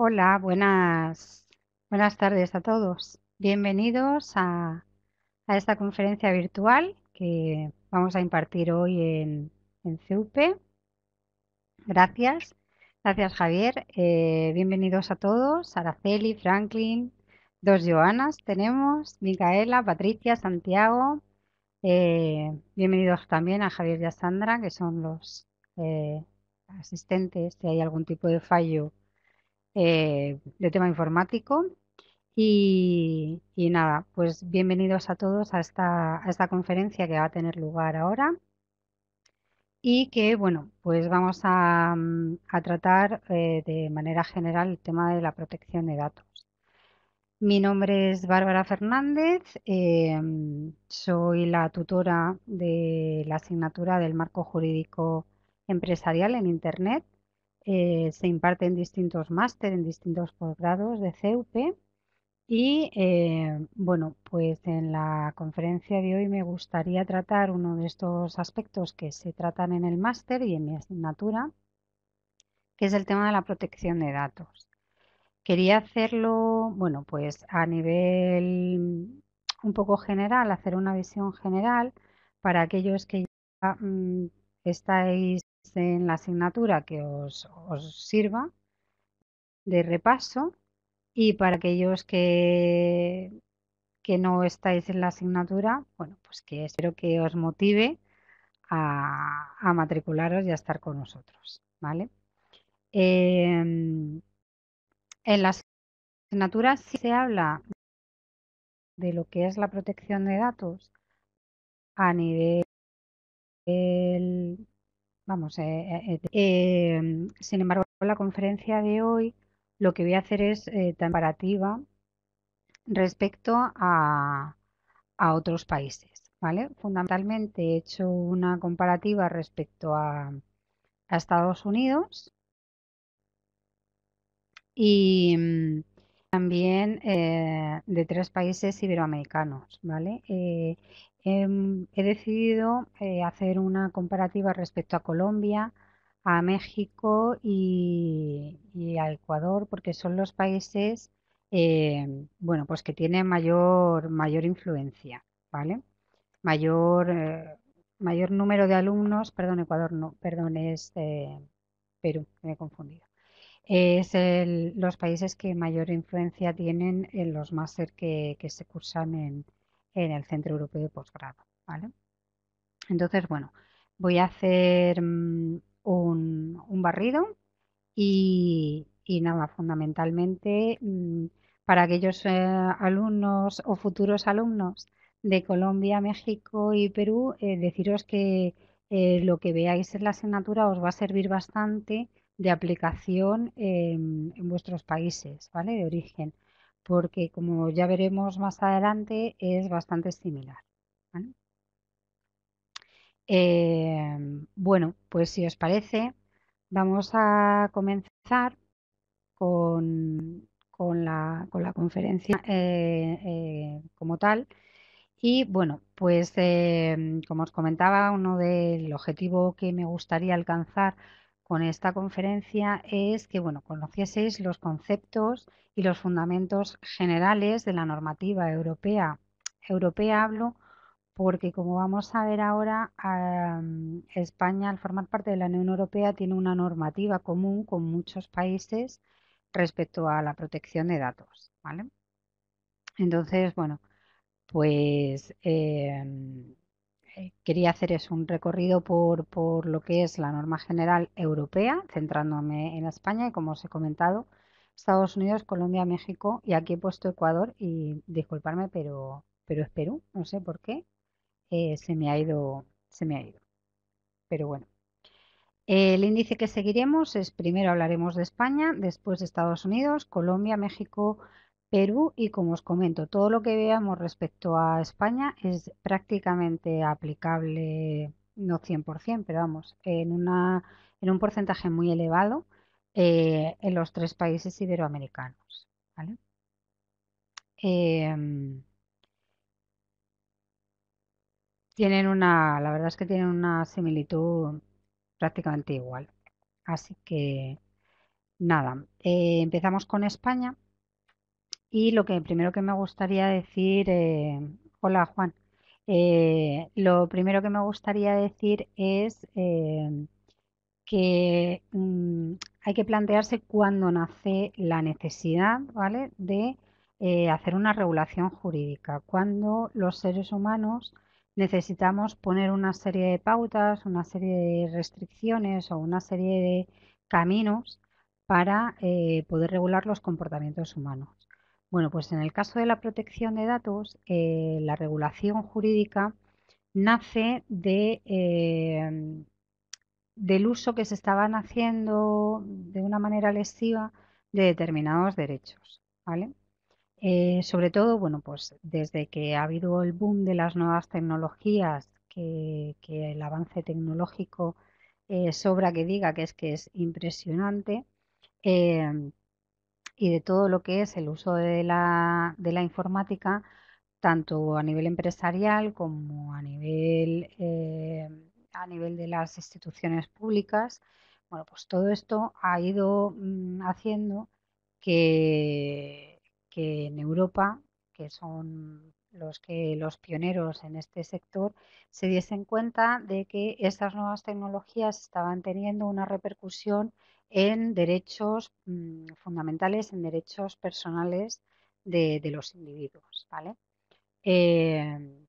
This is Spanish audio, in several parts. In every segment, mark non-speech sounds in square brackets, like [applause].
Hola, buenas, buenas tardes a todos. Bienvenidos a, a, esta conferencia virtual que vamos a impartir hoy en, en Gracias, gracias Javier. Eh, bienvenidos a todos, Araceli, Franklin, dos Joanas tenemos, Micaela, Patricia, Santiago. Eh, bienvenidos también a Javier y a Sandra, que son los eh, asistentes, si hay algún tipo de fallo eh, de tema informático. Y, nada, pues bienvenidos a todos a esta, conferencia que va a tener lugar ahora y que, bueno, pues vamos a, mm, tratar eh, de manera general el tema de la protección de datos. Mi nombre es Bárbara Fernández, eh, soy la tutora de la asignatura del marco jurídico empresarial en Internet eh, se imparten distintos máster en distintos posgrados de CUP y eh, bueno, pues en la conferencia de hoy me gustaría tratar uno de estos aspectos que se tratan en el máster y en mi asignatura, que es el tema de la protección de datos. Quería hacerlo, bueno, pues a nivel un poco general, hacer una visión general para aquellos que ya mm, estáis en la asignatura que os, sirva de repaso y para aquellos que, que no estáis en la asignatura, bueno, pues que espero que os motive a, matricularos y a estar con nosotros, ¿vale? Em, en la asignatura sí se habla de lo que es la protección de datos a nivel Vamos, eh, eh, eh, sin embargo, la conferencia de hoy lo que voy a hacer es comparativa respecto a, otros países, ¿vale? Fundamentalmente he hecho una comparativa respecto a, a Estados Unidos y también eh, de tres países iberoamericanos, ¿vale? Eh, em, he decidido eh, hacer una comparativa respecto a Colombia, a México y, a Ecuador, porque son los países, em, bueno, pues que tienen mayor, mayor influencia, ¿vale? Mayor, mayor número de alumnos, perdón, Ecuador no, perdón, es Perú, me he confundido es los países que mayor influencia tienen en los máster que, que se cursan en, el Centro Europeo de Postgrado. ¿vale? Entonces, bueno, voy a hacer mm, un, un barrido y, y, nada, fundamentalmente mm, para aquellos eh, alumnos o futuros alumnos de Colombia, México y Perú, eh, deciros que eh, lo que veáis en la asignatura os va a servir bastante de aplicación en, vuestros países, ¿vale? De origen, porque como ya veremos más adelante, es bastante similar. Em, bueno, pues si os parece, vamos a comenzar con, con, la, con la, conferencia eh, eh, como tal. Y bueno, pues em, como os comentaba, uno del objetivo que me gustaría alcanzar con esta conferencia es que bueno, conocieseis los conceptos y los fundamentos generales de la normativa europea. Europea hablo porque como vamos a ver ahora, ah, mm, España al formar parte de la Unión Europea tiene una normativa común con muchos países respecto a la protección de datos. ¿vale? Entonces, bueno, pues eh, eh, quería hacer es un recorrido por, por, lo que es la norma general europea, centrándome en España y como os he comentado, Estados Unidos, Colombia, México y aquí he puesto Ecuador y disculparme, pero, pero es Perú, no sé por qué, eh, se me ha ido, se me ha ido. Pero bueno. El índice que seguiremos es primero hablaremos de España, después de Estados Unidos, Colombia, México, Perú y como os comento, todo lo que veamos respecto a España es prácticamente aplicable, no 100%, pero vamos, en, una, en un porcentaje muy elevado eh, en los tres países iberoamericanos. Em, tienen una, la verdad es que tienen una similitud prácticamente igual. Así que, nada, eh, empezamos con España. Y lo que primero que me gustaría decir, eh, hola Juan, eh, lo primero que me gustaría decir es eh, que mm, hay que plantearse cuándo nace la necesidad, De hacer una regulación jurídica, cuando los seres humanos necesitamos poner una serie de pautas, una serie de restricciones o una serie de caminos para poder regular los comportamientos humanos. Bueno, pues en el caso de la protección de datos, eh, la regulación jurídica nace de, eh, del uso que se estaban haciendo de una manera lesiva de determinados derechos, ¿vale? Eh, sobre todo, bueno, pues desde que ha habido el boom de las nuevas tecnologías, que, el avance tecnológico sobra que diga que es que es impresionante, y de todo lo que es el uso de la, de la informática, tanto a nivel empresarial como a nivel, eh, a nivel de las instituciones públicas. Bueno, pues todo esto ha ido mm, haciendo que, en Europa, que son los que los pioneros en este sector se diesen cuenta de que estas nuevas tecnologías estaban teniendo una repercusión en derechos mm, fundamentales, en derechos personales de, los individuos, ¿vale? Em,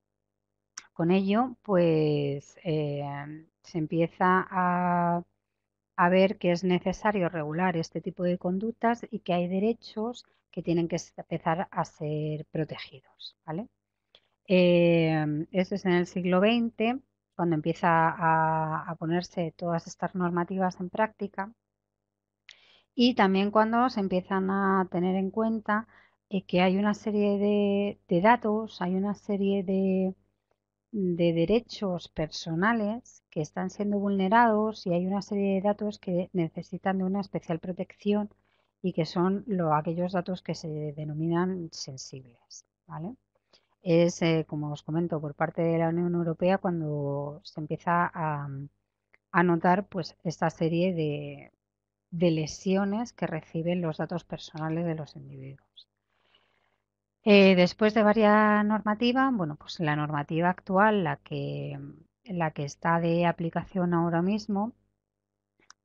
con ello, pues em, se empieza a, ver que es necesario regular este tipo de conductas y que hay derechos que tienen que empezar a ser protegidos, ¿vale? Em, eso es en el siglo XX, cuando empieza a, a, ponerse todas estas normativas en práctica y también cuando se empiezan a tener en cuenta eh, que hay una serie de, datos, hay una serie de, derechos personales que están siendo vulnerados y hay una serie de datos que necesitan de una especial protección y que son aquellos datos que se denominan sensibles. ¿vale? Es, eh, como os comento, por parte de la Unión Europea cuando se empieza a, anotar notar pues, esta serie de, de lesiones que reciben los datos personales de los individuos. Eh, después de varias normativas, bueno, pues la normativa actual, la que, la que está de aplicación ahora mismo,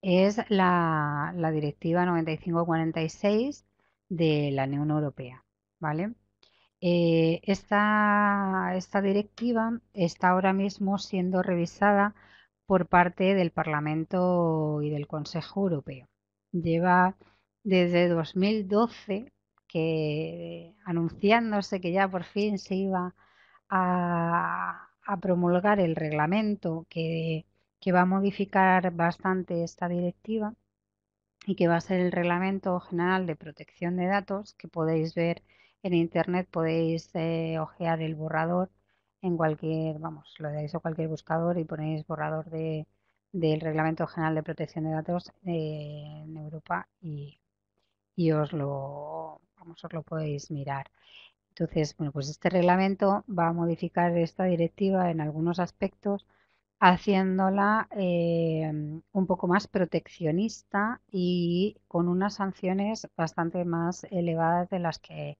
es la, la Directiva 9546 de la Unión Europea, ¿vale? Eh, esta directiva está ahora mismo siendo revisada por parte del Parlamento y del Consejo Europeo lleva desde 2012 que anunciándose que ya por fin se iba a, promulgar el reglamento que, va a modificar bastante esta directiva y que va a ser el reglamento general de protección de datos que podéis ver en internet, podéis eh, ojear el borrador en cualquier, vamos, lo dais a cualquier buscador y ponéis borrador de, del Reglamento General de Protección de Datos eh, en Europa y, os, lo, vamos, lo podéis mirar. Entonces, bueno, pues este reglamento va a modificar esta directiva en algunos aspectos, haciéndola eh, un poco más proteccionista y con unas sanciones bastante más elevadas de las que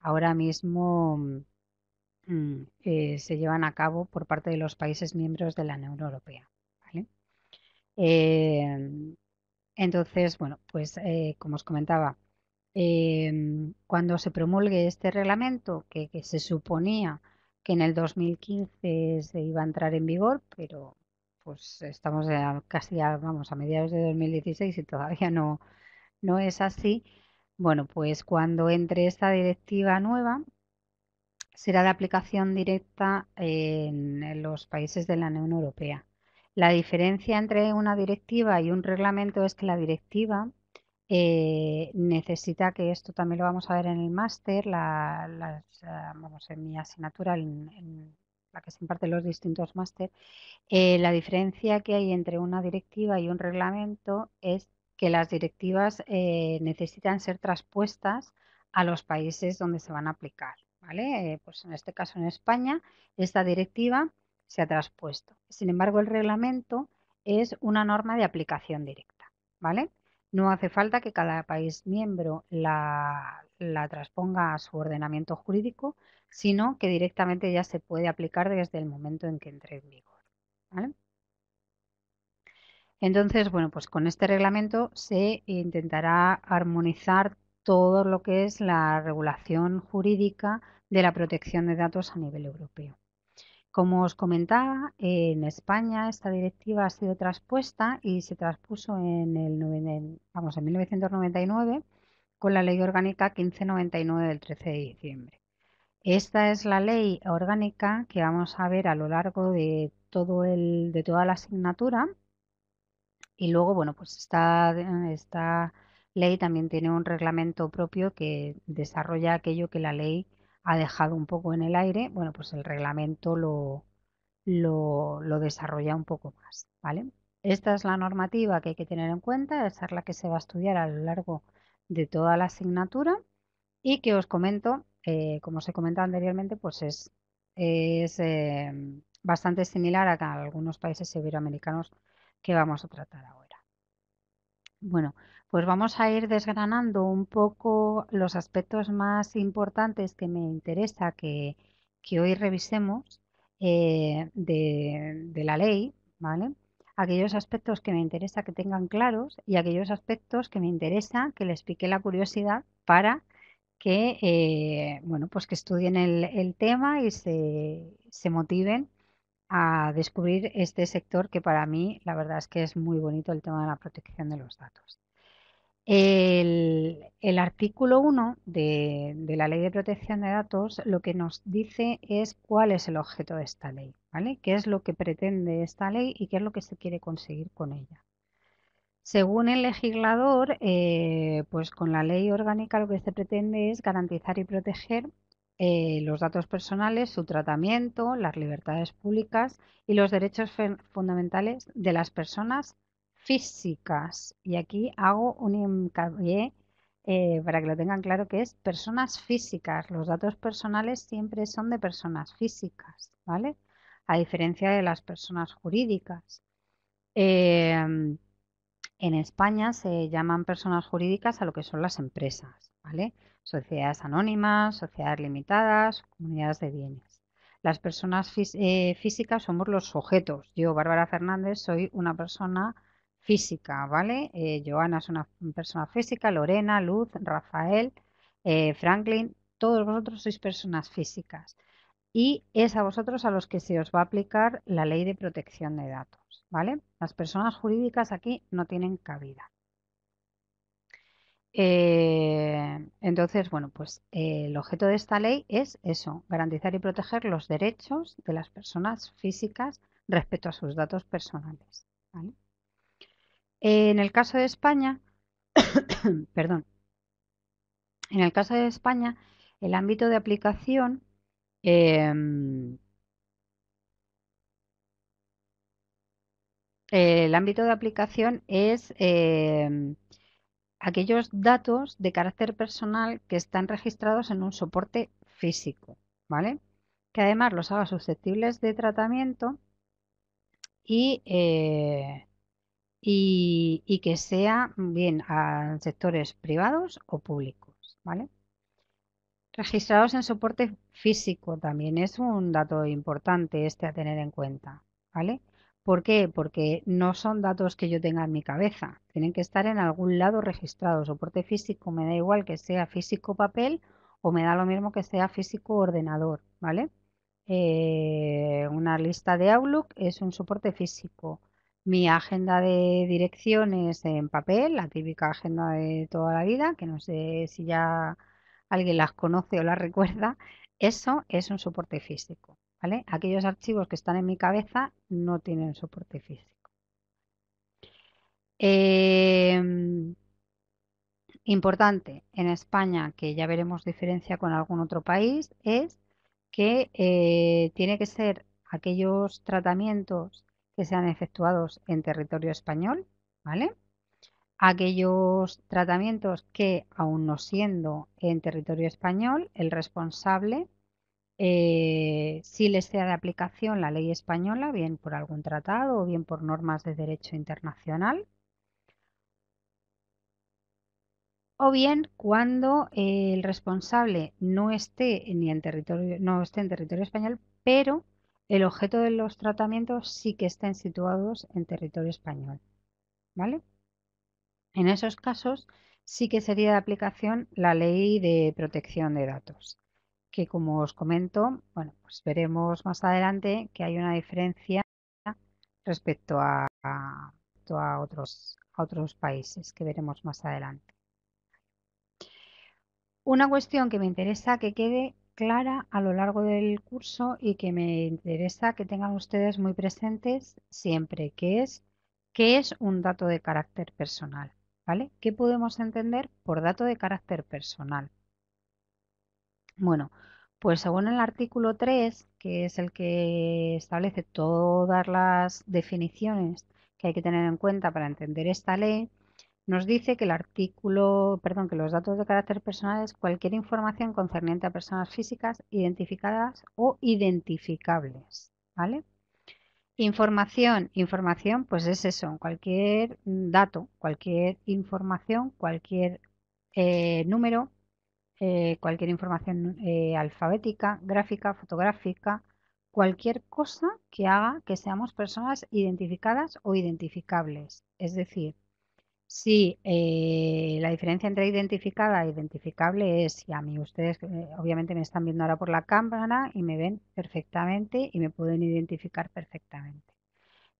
ahora mismo mm, eh, se llevan a cabo por parte de los países miembros de la Unión Europea. Eh, entonces, bueno, pues eh, como os comentaba, em, cuando se promulgue este reglamento, que, se suponía que en el 2015 se iba a entrar en vigor, pero pues estamos casi a, vamos, a mediados de 2016 y todavía no, no es así, bueno, pues cuando entre esta directiva nueva será de aplicación directa en los países de la Unión Europea. La diferencia entre una directiva y un reglamento es que la directiva eh, necesita que esto también lo vamos a ver en el máster, ah, vamos, en mi asignatura, en, la que se imparten los distintos máster, eh, la diferencia que hay entre una directiva y un reglamento es que las directivas eh, necesitan ser traspuestas a los países donde se van a aplicar. ¿vale? pues en este caso en España, esta directiva se ha traspuesto. Sin embargo, el reglamento es una norma de aplicación directa, ¿vale? No hace falta que cada país miembro la, transponga a su ordenamiento jurídico, sino que directamente ya se puede aplicar desde el momento en que entre en vigor. Entonces, bueno, pues con este reglamento se intentará armonizar todo lo que es la regulación jurídica de la protección de datos a nivel europeo. Como os comentaba, en España esta directiva ha sido traspuesta y se transpuso en, el, vamos, en 1999 con la Ley Orgánica 1599 del 13 de diciembre. Esta es la ley orgánica que vamos a ver a lo largo de, todo el, de toda la asignatura y luego, bueno, pues esta, esta ley también tiene un reglamento propio que desarrolla aquello que la ley ha dejado un poco en el aire, bueno, pues el reglamento lo, lo, desarrolla un poco más, ¿vale? Esta es la normativa que hay que tener en cuenta, esa es la que se va a estudiar a lo largo de toda la asignatura y que os comento, eh, como se comentado anteriormente, pues es, es eh, bastante similar a algunos países iberoamericanos que vamos a tratar ahora. Bueno, pues vamos a ir desgranando un poco los aspectos más importantes que me interesa que, hoy revisemos eh, de, la ley, ¿vale? Aquellos aspectos que me interesa que tengan claros y aquellos aspectos que me interesa que les pique la curiosidad para que, eh, bueno, pues que estudien el, tema y se motiven a descubrir este sector que para mí la verdad es que es muy bonito el tema de la protección de los datos. El, artículo 1 de, la Ley de Protección de Datos lo que nos dice es cuál es el objeto de esta ley, ¿vale? ¿Qué es lo que pretende esta ley y qué es lo que se quiere conseguir con ella? Según el legislador, eh, pues con la ley orgánica lo que se pretende es garantizar y proteger eh, los datos personales, su tratamiento, las libertades públicas y los derechos fundamentales de las personas físicas. Y aquí hago un hincapié eh, para que lo tengan claro que es personas físicas. Los datos personales siempre son de personas físicas, ¿vale? A diferencia de las personas jurídicas. Em, en España se llaman personas jurídicas a lo que son las empresas, ¿vale? Sociedades anónimas, sociedades limitadas, comunidades de bienes. Las personas eh, físicas somos los sujetos. Yo, Bárbara Fernández, soy una persona física, ¿vale? Eh, Joana es una persona física, Lorena, Luz, Rafael, eh, Franklin, todos vosotros sois personas físicas. Y es a vosotros a los que se os va a aplicar la ley de protección de datos, ¿vale? Las personas jurídicas aquí no tienen cabida. Eh, entonces, bueno, pues el objeto de esta ley es eso, garantizar y proteger los derechos de las personas físicas respecto a sus datos personales. ¿vale? En el caso de España, [coughs] perdón, en el caso de España, el ámbito de aplicación em, el ámbito de aplicación es em, aquellos datos de carácter personal que están registrados en un soporte físico, ¿vale? Que además los haga susceptibles de tratamiento y eh, y, que sea bien a sectores privados o públicos, ¿vale? Registrados en soporte físico también es un dato importante este a tener en cuenta, ¿vale? ¿Por qué? Porque no son datos que yo tenga en mi cabeza, tienen que estar en algún lado registrados. Soporte físico me da igual que sea físico papel o me da lo mismo que sea físico ordenador, ¿vale? Eh, una lista de Outlook es un soporte físico, mi agenda de direcciones en papel, la típica agenda de toda la vida, que no sé si ya alguien las conoce o las [laughs] recuerda, eso es un soporte físico. ¿vale? Aquellos archivos que están en mi cabeza no tienen soporte físico. Em, importante en España, que ya veremos diferencia con algún otro país, es que eh, tiene que ser aquellos tratamientos que sean efectuados en territorio español, ¿vale? Aquellos tratamientos que, aún no siendo en territorio español, el responsable, eh, si les sea de aplicación la ley española, bien por algún tratado o bien por normas de derecho internacional, o bien cuando eh, el responsable no esté ni en territorio, no esté en territorio español, pero el objeto de los tratamientos sí que estén situados en territorio español. ¿Vale? En esos casos sí que sería de aplicación la ley de protección de datos, que como os comento, bueno, pues veremos más adelante que hay una diferencia respecto a, otros, otros países que veremos más adelante. Una cuestión que me interesa que quede clara a lo largo del curso y que me interesa que tengan ustedes muy presentes siempre, que es qué es un dato de carácter personal, ¿vale? ¿Qué podemos entender por dato de carácter personal? Bueno, pues según el artículo 3, que es el que establece todas las definiciones que hay que tener en cuenta para entender esta ley, nos dice que el artículo, perdón, que los datos de carácter personal es cualquier información concerniente a personas físicas identificadas o identificables, ¿vale? Información, información, pues es eso, cualquier dato, cualquier información, cualquier eh, número, eh, cualquier información eh, alfabética, gráfica, fotográfica, cualquier cosa que haga que seamos personas identificadas o identificables, es decir, Sí, eh, la diferencia entre identificada e identificable es, y a mí ustedes eh, obviamente me están viendo ahora por la cámara y me ven perfectamente y me pueden identificar perfectamente.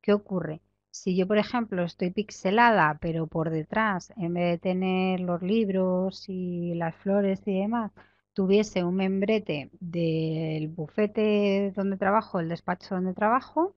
¿Qué ocurre? Si yo, por ejemplo, estoy pixelada, pero por detrás, en vez de tener los libros y las flores y demás, tuviese un membrete del bufete donde trabajo, el despacho donde trabajo,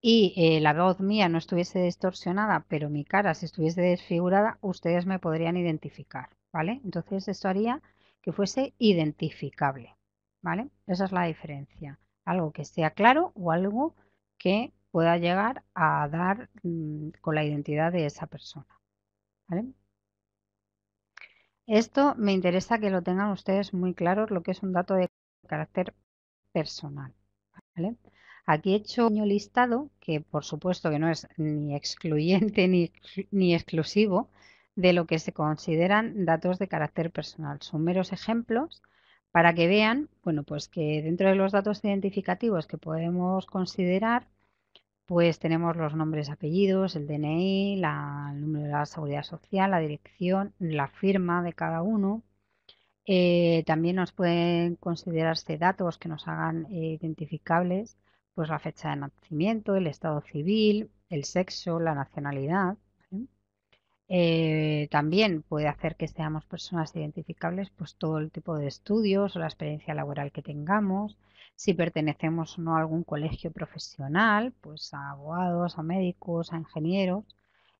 y eh, la voz mía no estuviese distorsionada, pero mi cara si estuviese desfigurada, ustedes me podrían identificar, ¿vale? Entonces esto haría que fuese identificable, ¿vale? Esa es la diferencia. Algo que sea claro o algo que pueda llegar a dar mm, con la identidad de esa persona, ¿vale? Esto me interesa que lo tengan ustedes muy claro, lo que es un dato de carácter personal, ¿vale? Aquí he hecho un listado, que por supuesto que no es ni excluyente ni, exclusivo, de lo que se consideran datos de carácter personal. Son meros ejemplos para que vean, bueno, pues que dentro de los datos identificativos que podemos considerar, pues tenemos los nombres, apellidos, el DNI, la, el número de la seguridad social, la dirección, la firma de cada uno. Eh, también nos pueden considerarse datos que nos hagan eh, identificables pues la fecha de nacimiento, el estado civil, el sexo, la nacionalidad. Eh, también puede hacer que seamos personas identificables pues todo el tipo de estudios o la experiencia laboral que tengamos, si pertenecemos o no a algún colegio profesional, pues a abogados, a médicos, a ingenieros,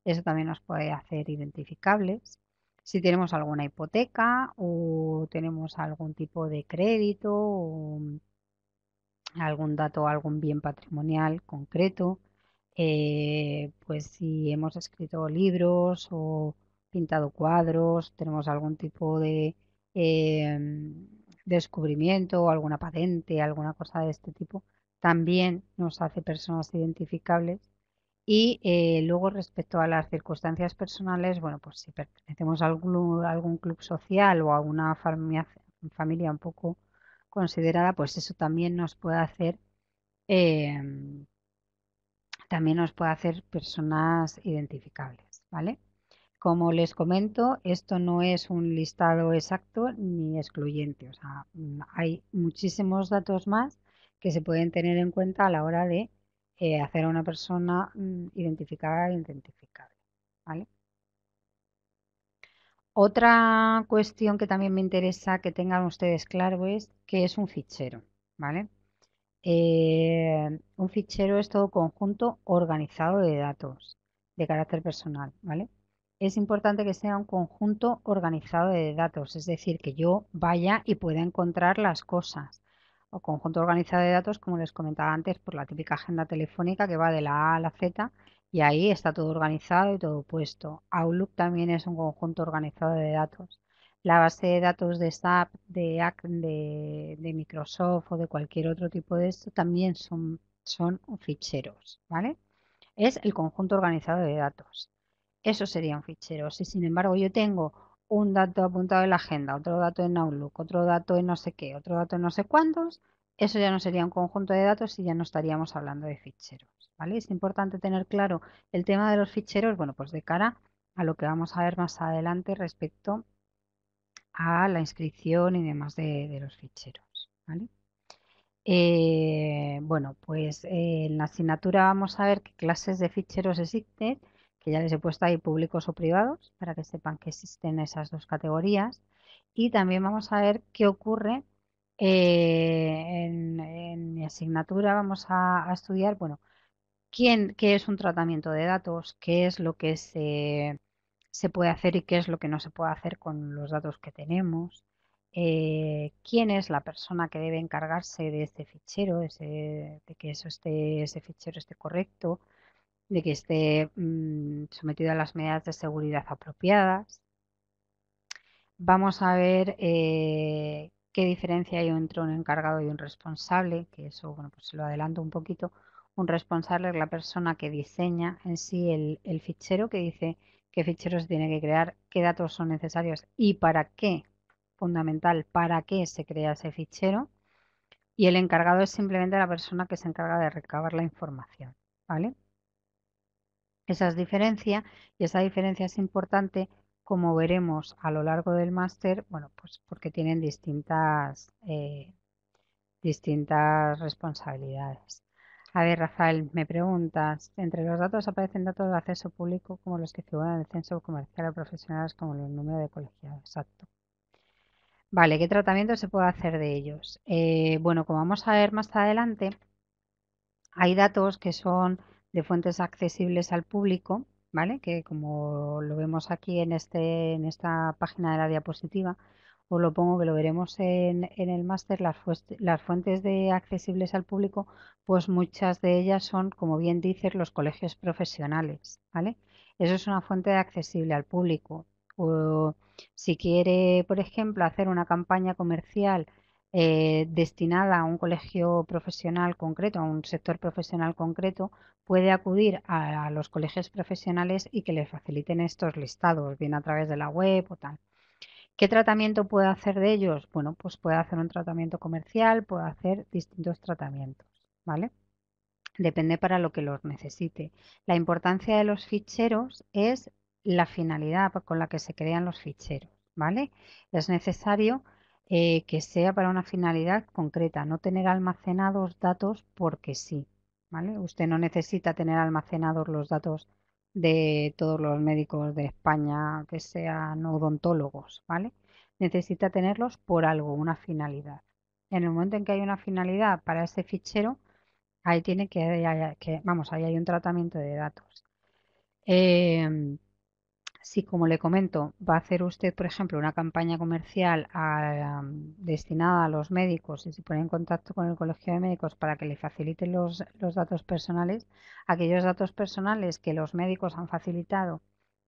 eso también nos puede hacer identificables. Si tenemos alguna hipoteca o tenemos algún tipo de crédito o algún dato, algún bien patrimonial concreto, eh, pues si hemos escrito libros o pintado cuadros, tenemos algún tipo de em, descubrimiento, alguna patente, alguna cosa de este tipo, también nos hace personas identificables. Y eh, luego respecto a las circunstancias personales, bueno, pues si pertenecemos a algún, club social o a una familia un poco considerada, pues eso también nos puede hacer em, también nos puede hacer personas identificables, ¿vale? Como les comento, esto no es un listado exacto ni excluyente, o sea, mm, hay muchísimos datos más que se pueden tener en cuenta a la hora de eh, hacer a una persona mm, identificada e identificable, ¿vale? Otra cuestión que también me interesa que tengan ustedes claro es que es un fichero, ¿vale? Eh, un fichero es todo conjunto organizado de datos de carácter personal, ¿vale? Es importante que sea un conjunto organizado de datos, es decir, que yo vaya y pueda encontrar las cosas. O conjunto organizado de datos, como les comentaba antes, por la típica agenda telefónica que va de la A a la Z y ahí está todo organizado y todo puesto. Outlook también es un conjunto organizado de datos. La base de datos de SAP, de, de, de Microsoft o de cualquier otro tipo de esto también son, son ficheros, ¿vale? Es el conjunto organizado de datos. Eso un ficheros. Y sin embargo, yo tengo un dato apuntado en la agenda, otro dato en Outlook, otro dato en no sé qué, otro dato en no sé cuántos, eso ya no sería un conjunto de datos y ya no estaríamos hablando de ficheros. ¿vale? Es importante tener claro el tema de los ficheros, bueno, pues de cara a lo que vamos a ver más adelante respecto a la inscripción y demás de, los ficheros. Eh, bueno, pues eh, en la asignatura vamos a ver qué clases de ficheros existen, que ya les he puesto ahí públicos o privados, para que sepan que existen esas dos categorías. Y también vamos a ver qué ocurre eh, en, mi asignatura vamos a, estudiar, bueno, quién, qué es un tratamiento de datos, qué es lo que se, se, puede hacer y qué es lo que no se puede hacer con los datos que tenemos, eh, quién es la persona que debe encargarse de este fichero, de que eso ese fichero esté correcto, de que esté mm, sometido a las medidas de seguridad apropiadas. Vamos a ver eh, qué diferencia hay entre un encargado y un responsable, que eso, bueno, pues lo adelanto un poquito. Un responsable es la persona que diseña en sí el, fichero, que dice qué fichero se tiene que crear, qué datos son necesarios y para qué, fundamental, para qué se crea ese fichero. Y el encargado es simplemente la persona que se encarga de recabar la información, ¿vale? Esa es diferencia y esa diferencia es importante como veremos a lo largo del máster, bueno, pues porque tienen distintas, eh, distintas responsabilidades. A ver, Rafael, me preguntas, entre los datos aparecen datos de acceso público como los que figuran en el censo comercial o profesionales como el número de colegiados, exacto. Vale, ¿qué tratamiento se puede hacer de ellos? Eh, bueno, como vamos a ver más adelante, hay datos que son de fuentes accesibles al público, ¿vale? Que como lo vemos aquí en, este, en esta página de la diapositiva, o lo pongo que lo veremos en, en el máster, las, fuentes de accesibles al público, pues muchas de ellas son, como bien dices, los colegios profesionales, ¿vale? Eso es una fuente accesible al público. O, si quiere, por ejemplo, hacer una campaña comercial eh, destinada a un colegio profesional concreto, a un sector profesional concreto, puede acudir a, a, los colegios profesionales y que les faciliten estos listados, bien a través de la web o tal. ¿Qué tratamiento puede hacer de ellos? Bueno, pues puede hacer un tratamiento comercial, puede hacer distintos tratamientos, ¿vale? Depende para lo que los necesite. La importancia de los ficheros es la finalidad con la que se crean los ficheros, ¿vale? Es necesario eh, que sea para una finalidad concreta, no tener almacenados datos porque sí. ¿vale? Usted no necesita tener almacenados los datos de todos los médicos de España que sean odontólogos, ¿vale? Necesita tenerlos por algo, una finalidad. En el momento en que hay una finalidad para ese fichero, ahí tiene que, que vamos, ahí hay un tratamiento de datos. Em, si, como le comento, va a hacer usted, por ejemplo, una campaña comercial destinada a los médicos y se pone en contacto con el Colegio de Médicos para que le faciliten los, los, datos personales, aquellos datos personales que los médicos han facilitado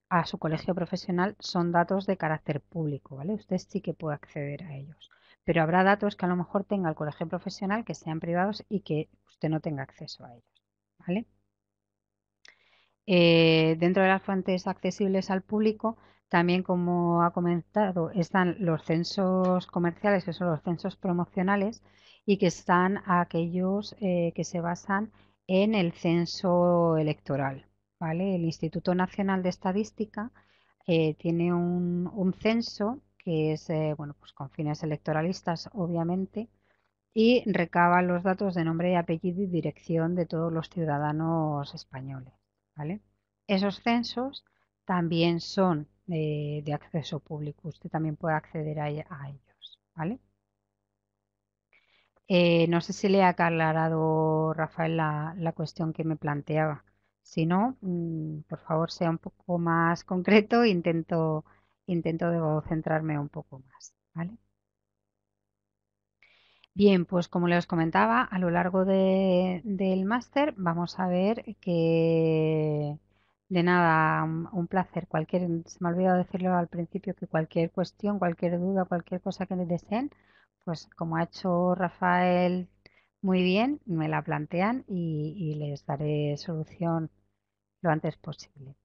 a su colegio profesional son datos de carácter público, ¿vale? Usted sí que puede acceder a ellos, pero habrá datos que a lo mejor tenga el colegio profesional que sean privados y que usted no tenga acceso a ellos, ¿vale? Eh, dentro de las fuentes accesibles al público, también como ha comentado, están los censos comerciales, que son los censos promocionales, y que están aquellos eh, que se basan en el censo electoral. ¿vale? El Instituto Nacional de Estadística eh, tiene un, censo que es bueno, pues con fines electoralistas, obviamente, y recaba los datos de nombre y apellido y dirección de todos los ciudadanos españoles. Esos censos también son eh, de, acceso público, usted también puede acceder a, ellos, ¿vale? Eh, no sé si le ha aclarado Rafael la, cuestión que me planteaba. Si no, mm, por favor, sea un poco más [laughs] concreto, intento, intento centrarme un poco más, ¿vale? Bien, pues como les comentaba, a lo largo del máster vamos a ver que de nada, un placer. Cualquier, se me ha olvidado decirlo al principio que cualquier cuestión, cualquier duda, cualquier cosa que les deseen, pues como ha hecho Rafael muy bien, me la plantean y les daré solución lo antes posible.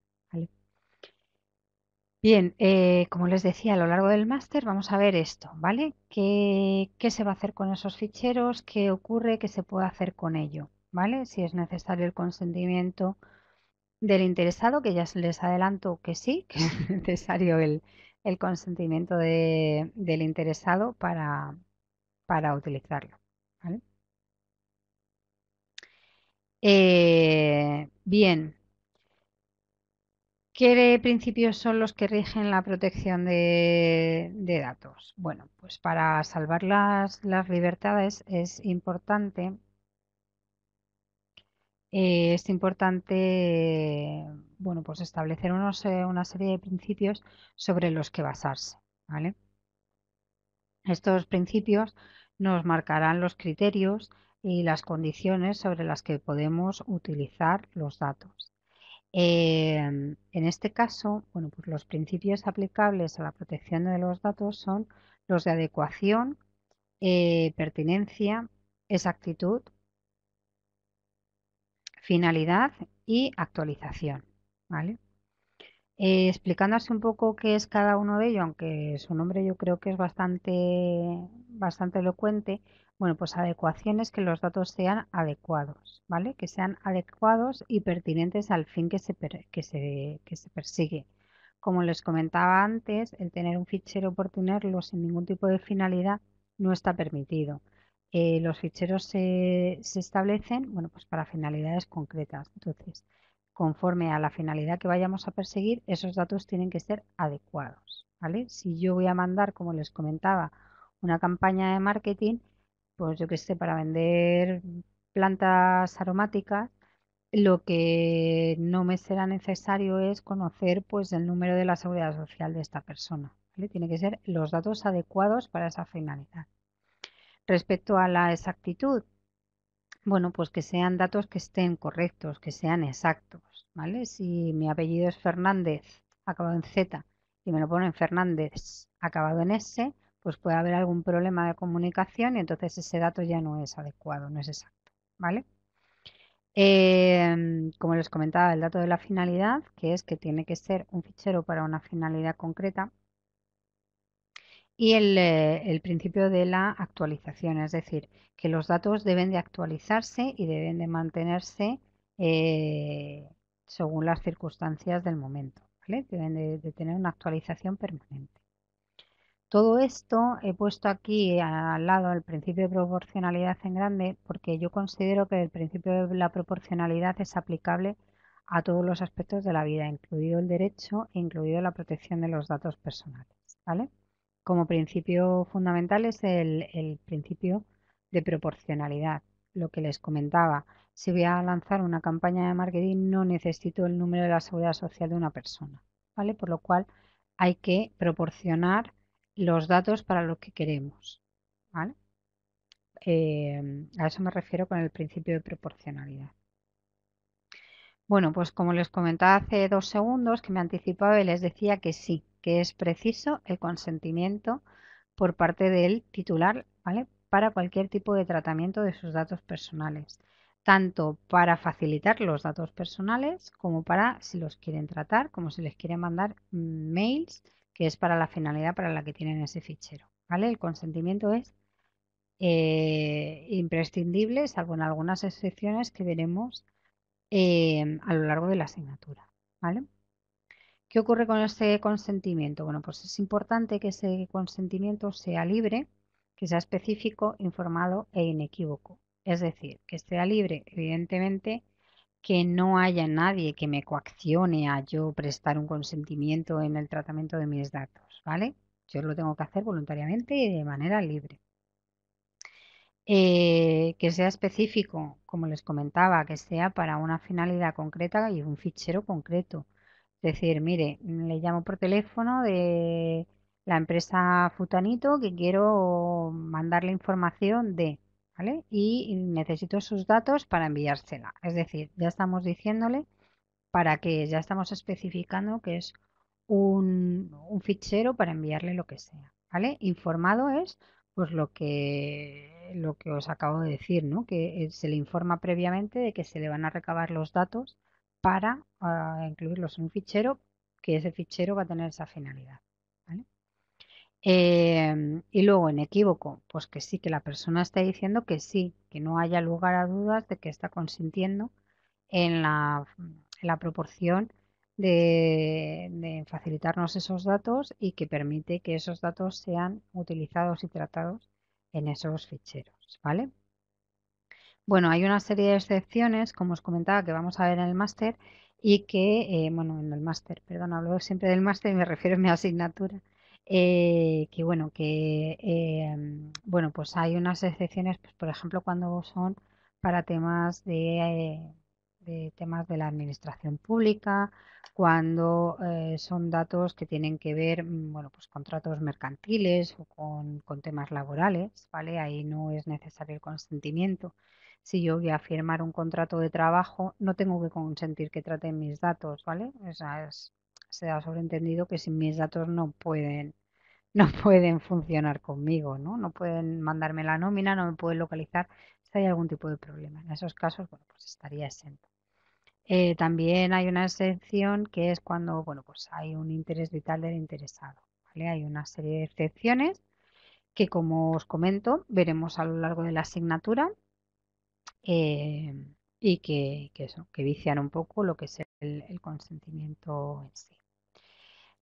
Bien, eh, como les decía, a lo largo del máster vamos a ver esto, ¿vale? ¿Qué, se va a hacer con esos ficheros? ¿Qué ocurre? ¿Qué se puede hacer con ello? ¿Vale? Si es necesario el consentimiento del interesado, que ya les adelanto que sí, que es [laughs] necesario el, consentimiento del interesado para, utilizarlo. ¿vale? Eh, bien, ¿Qué principios son los que rigen la protección de, datos? Bueno, pues para salvar las, libertades es importante, eh, es importante, bueno, pues establecer eh, una serie de principios sobre los que basarse, Estos principios nos marcarán los criterios y las condiciones sobre las que podemos utilizar los datos Em, en este caso, bueno, pues los principios aplicables a la protección de los datos son los de adecuación, eh, pertinencia, exactitud, finalidad y actualización. ¿vale? Eh, explicándose un poco qué es cada uno de ellos, aunque su nombre yo creo que es bastante bastante elocuente, bueno, pues adecuaciones que los datos sean adecuados, ¿vale? Que sean adecuados y pertinentes al fin que se, persigue. Como les comentaba antes, el tener un fichero por tenerlo sin ningún tipo de finalidad no está permitido. Eh, los ficheros se, se, establecen bueno, pues para finalidades concretas. Entonces, conforme a la finalidad que vayamos a perseguir, esos datos tienen que ser adecuados. ¿vale? Si yo voy a mandar, como les comentaba, una campaña de marketing, pues yo que sé, para vender plantas aromáticas, lo que no me será necesario es conocer pues el número de la seguridad social de esta persona. Tiene que ser los datos adecuados para esa finalidad. Respecto a la exactitud, bueno, pues que sean datos que estén correctos, que sean exactos, ¿vale? Si mi apellido es Fernández, acabado en Z, y me lo ponen Fernández, acabado en S, pues puede haber algún problema de comunicación y entonces ese dato ya no es adecuado, no es exacto, ¿vale? Em, como les comentaba, el dato de la finalidad, que es que tiene que ser un fichero para una finalidad concreta, y el, eh, principio de la actualización, es decir, que los datos deben de actualizarse y deben de mantenerse eh, según las circunstancias del momento, ¿vale? Deben de tener una actualización permanente. Todo esto he puesto aquí al lado el principio de proporcionalidad en grande porque yo considero que el principio de la proporcionalidad es aplicable a todos los aspectos de la vida, incluido el derecho e incluido la protección de los datos personales. ¿vale? Como principio fundamental es el, principio de proporcionalidad, lo que les comentaba. Si voy a lanzar una campaña de marketing no necesito el número de la seguridad social de una persona, ¿vale? Por lo cual hay que proporcionar los datos para lo que queremos. ¿vale? Em, a eso me refiero con el principio de proporcionalidad. Bueno, pues como les comentaba hace dos segundos que me anticipaba y les decía que sí, que es preciso el consentimiento por parte del titular, Para cualquier tipo de tratamiento de sus datos personales, tanto para facilitar los datos personales como para si los quieren tratar, como si les quieren mandar mm, mails que es para la finalidad para la que tienen ese fichero. ¿vale? El consentimiento es eh, imprescindible, salvo en algunas excepciones que veremos em, a lo largo de la asignatura. ¿vale? ¿Qué ocurre con este consentimiento? Bueno, pues es importante que ese consentimiento sea libre, que sea específico, informado e inequívoco. Es decir, que sea libre, evidentemente, que no haya nadie que me coaccione a yo prestar un consentimiento en el tratamiento de mis datos, ¿vale? Yo lo tengo que hacer voluntariamente y de manera libre. Eh, que sea específico, como les comentaba, que sea para una finalidad concreta y un fichero concreto. Es decir, mire, le llamo por teléfono de la empresa Futanito que quiero mandarle información de y necesito sus datos para enviársela. Es decir, ya estamos diciéndole para que ya estamos especificando que es un, fichero para enviarle lo que sea, Informado es pues lo que lo que os acabo de decir, ¿no? Que eh, se le informa previamente de que se le van a recabar los datos para ah, incluirlos en un fichero, que ese fichero va a tener esa finalidad. Em, y luego en equívoco, pues que sí, que la persona está diciendo que sí, que no haya lugar a dudas de que está consintiendo en la, proporción de, facilitarnos esos datos y que permite que esos datos sean utilizados y tratados en esos ficheros, ¿vale? Bueno, hay una serie de excepciones, como os comentaba, que vamos a ver en el máster y que, eh, bueno, en el máster, perdón, hablo siempre del máster y me refiero a mi asignatura eh, que bueno, que em, bueno, pues hay unas excepciones, pues, por ejemplo, cuando son para temas de, de temas de la administración pública, cuando eh, son datos que tienen que ver, mm, bueno, pues contratos mercantiles o con, con temas laborales, ¿vale? Ahí no es necesario el consentimiento. Si yo voy a firmar un contrato de trabajo, no tengo que consentir que traten mis datos, ¿vale? se da sobreentendido que sin mis datos no pueden, [laughs] no pueden funcionar conmigo, ¿no? pueden mandarme la nómina, no me pueden localizar si hay algún tipo de problema. En esos casos, bueno, pues estaría exento. Eh, también hay una excepción que es cuando, bueno, pues hay un interés vital del interesado, Hay una serie de excepciones que, como os comento, veremos a lo largo de la asignatura eh, y que, eso, que vician un poco lo que es el, el consentimiento en sí.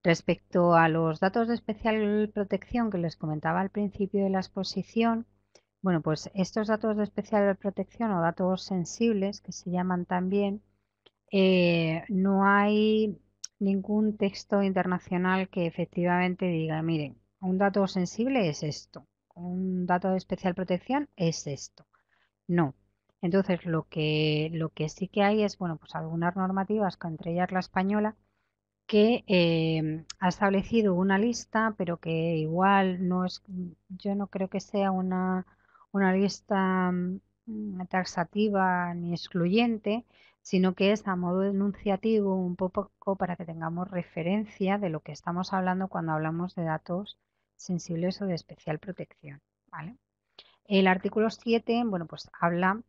Respecto a los datos de especial protección que les comentaba al principio de la exposición, bueno, pues estos datos de especial protección o datos sensibles, que se llaman también, eh, no hay ningún texto internacional que efectivamente diga, miren, un dato sensible es esto, un dato de especial protección es esto. No. Entonces, lo que, lo que sí que hay es, bueno, pues algunas normativas, entre ellas la española, que em, ha establecido una lista, pero que igual no es, yo no creo que sea una, una lista mm, taxativa ni excluyente, sino que es a modo enunciativo un poco para que tengamos referencia de lo que estamos hablando cuando hablamos de datos sensibles o de especial protección. ¿vale? El artículo 7, bueno, pues habla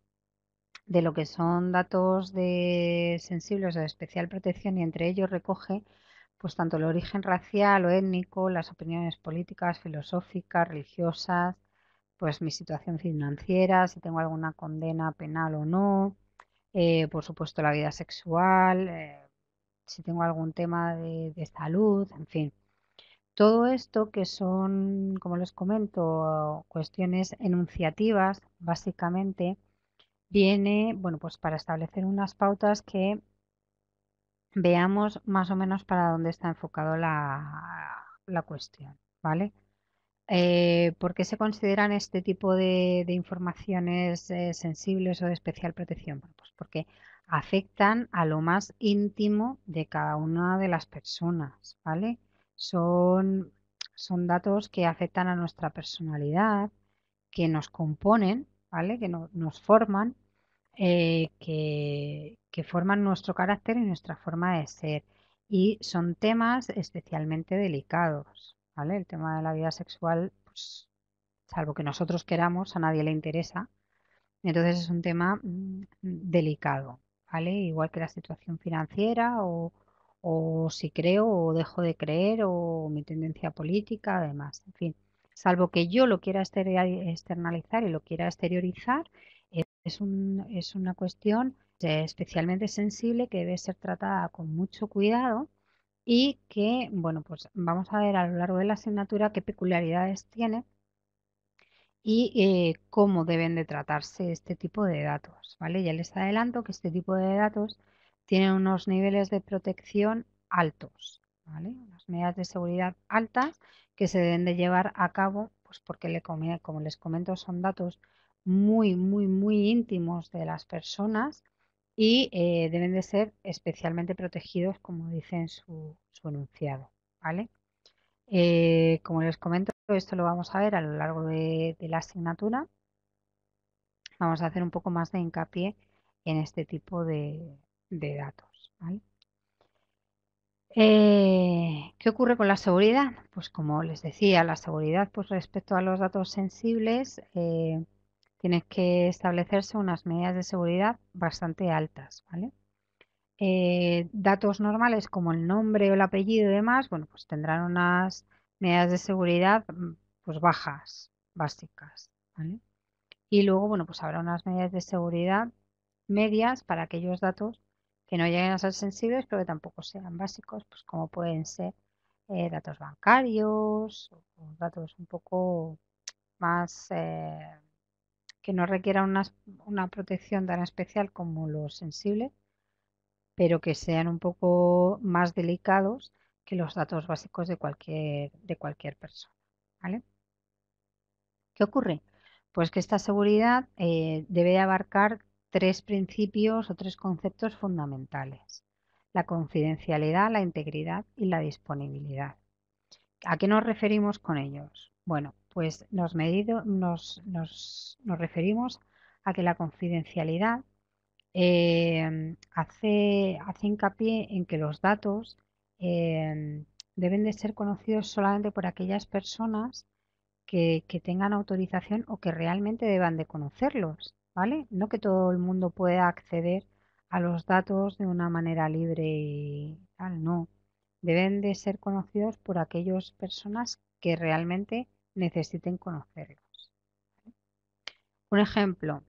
de lo que son datos de sensibles o de especial protección y entre ellos recoge pues tanto el origen racial o étnico, las opiniones políticas, filosóficas, religiosas, pues mi situación financiera, si tengo alguna condena penal o no, eh, por supuesto la vida sexual, eh, si tengo algún tema de, de salud, en fin. Todo esto que son, como les comento, cuestiones enunciativas, básicamente, viene, bueno, pues para establecer unas pautas que veamos más o menos para dónde está enfocado la, cuestión, ¿vale? Eh, ¿Por qué se consideran este tipo de, informaciones eh, sensibles o de especial protección? Pues porque afectan a lo más íntimo de cada una de las personas, ¿vale? Son, son datos que afectan a nuestra personalidad, que nos componen que nos forman, eh, que, forman nuestro carácter y nuestra forma de ser. Y son temas especialmente delicados, El tema de la vida sexual, pues, salvo que nosotros queramos, a nadie le interesa. Entonces es un tema mm, delicado, ¿vale? Igual que la situación financiera o, o si creo o dejo de creer o mi tendencia política, además, en fin salvo que yo lo quiera externalizar y lo quiera exteriorizar, eh, es, una cuestión eh, especialmente sensible que debe ser tratada con mucho cuidado y que, bueno, pues vamos a ver a lo largo de la asignatura qué peculiaridades tiene y eh, cómo deben de tratarse este tipo de datos, ¿vale? Ya les adelanto que este tipo de datos tiene unos niveles de protección altos, ¿vale? Unas medidas de seguridad altas que se deben de llevar a cabo, pues porque como les comento son datos muy, muy, muy íntimos de las personas y eh, deben de ser especialmente protegidos, como dice en su, enunciado, ¿vale? Eh, como les comento, esto lo vamos a ver a lo largo de, la asignatura. Vamos a hacer un poco más de hincapié en este tipo de, de datos, ¿vale? Eh, ¿Qué ocurre con la seguridad? Pues como les decía, la seguridad pues respecto a los datos sensibles eh, tiene que establecerse unas medidas de seguridad bastante altas, ¿vale? Eh, datos normales como el nombre o el apellido y demás, bueno, pues tendrán unas medidas de seguridad mm, pues bajas, básicas, ¿vale? Y luego, bueno, pues habrá unas medidas de seguridad medias para aquellos datos que no lleguen a ser sensibles, pero que tampoco sean básicos, pues como pueden ser eh, datos bancarios, o datos un poco más eh, que no requieran una, una, protección tan especial como los sensibles, pero que sean un poco más delicados que los datos básicos de cualquier, de cualquier persona. ¿vale? ¿Qué ocurre? Pues que esta seguridad eh, debe abarcar tres principios o tres conceptos fundamentales. La confidencialidad, la integridad y la disponibilidad. ¿A qué nos referimos con ellos? Bueno, pues nos, referimos a que la confidencialidad em, hace, hace, hincapié en que los datos em, deben de ser conocidos solamente por aquellas personas que, que, tengan autorización o que realmente deban de conocerlos. ¿vale? No que todo el mundo pueda acceder a los datos de una manera libre y tal, no. Deben de ser conocidos por aquellas personas que realmente necesiten conocerlos. Un ejemplo,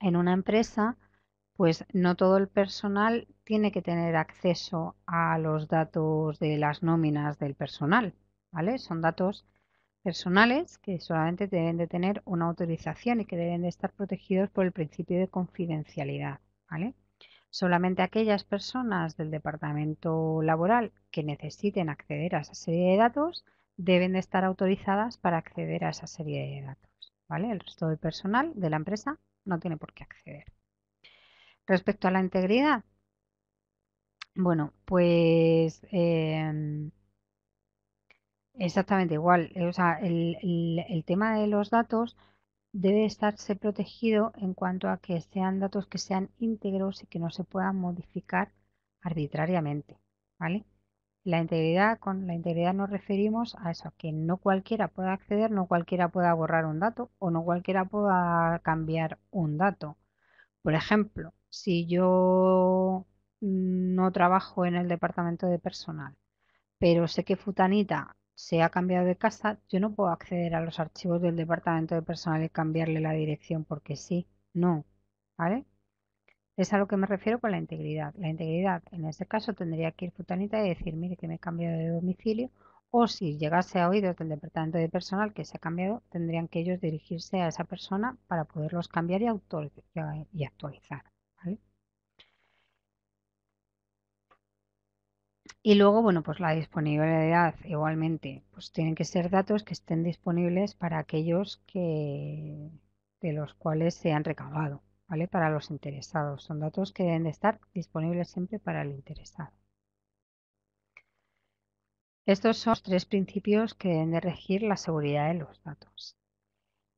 en una empresa, pues no todo el personal tiene que tener acceso a los datos de las nóminas del personal, ¿vale? Son datos personales que solamente deben de tener una autorización y que deben de estar protegidos por el principio de confidencialidad, ¿vale? Solamente aquellas personas del departamento laboral que necesiten acceder a esa serie de datos deben de estar autorizadas para acceder a esa serie de datos, ¿vale? El resto del personal de la empresa no tiene por qué acceder. Respecto a la integridad, bueno, pues em, Exactamente igual. Eh, o sea, el, tema de los datos debe estarse protegido en cuanto a que sean datos que sean íntegros y que no se puedan modificar arbitrariamente, ¿vale? La integridad, con la integridad nos referimos a eso, que no cualquiera pueda acceder, no cualquiera pueda borrar un dato o no cualquiera pueda cambiar un dato. Por ejemplo, si yo no trabajo en el departamento de personal, pero sé que Futanita se ha cambiado de casa, yo no puedo acceder a los archivos del departamento de personal y cambiarle la dirección porque sí, no, ¿vale? Es a lo que me refiero con la integridad. La integridad, en este caso, tendría que ir futanita y decir, mire que me he cambiado de domicilio, o si llegase a oídos del departamento de personal que se ha cambiado, tendrían que ellos dirigirse a esa persona para poderlos cambiar y actualizar. Y luego, bueno, pues la disponibilidad igualmente, pues tienen que ser datos que estén disponibles para aquellos que de los cuales se han recabado, ¿vale? Para los interesados. Son datos que deben de estar disponibles siempre para el interesado. Estos son los tres principios que deben de regir la seguridad de los datos.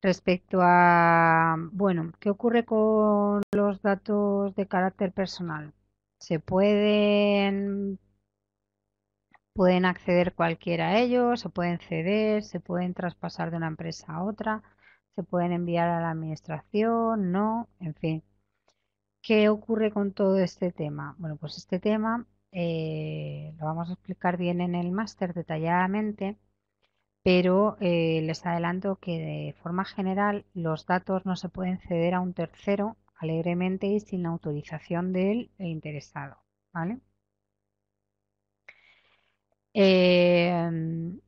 Respecto a, bueno, ¿qué ocurre con los datos de carácter personal? Se pueden Pueden acceder cualquiera a ellos, se pueden ceder, se pueden traspasar de una empresa a otra, se pueden enviar a la administración, no, en fin. ¿Qué ocurre con todo este tema? Bueno, pues este tema eh, lo vamos a explicar bien en el máster detalladamente, pero eh, les adelanto que de forma general los datos no se pueden ceder a un tercero alegremente y sin la autorización del interesado, ¿vale? Em,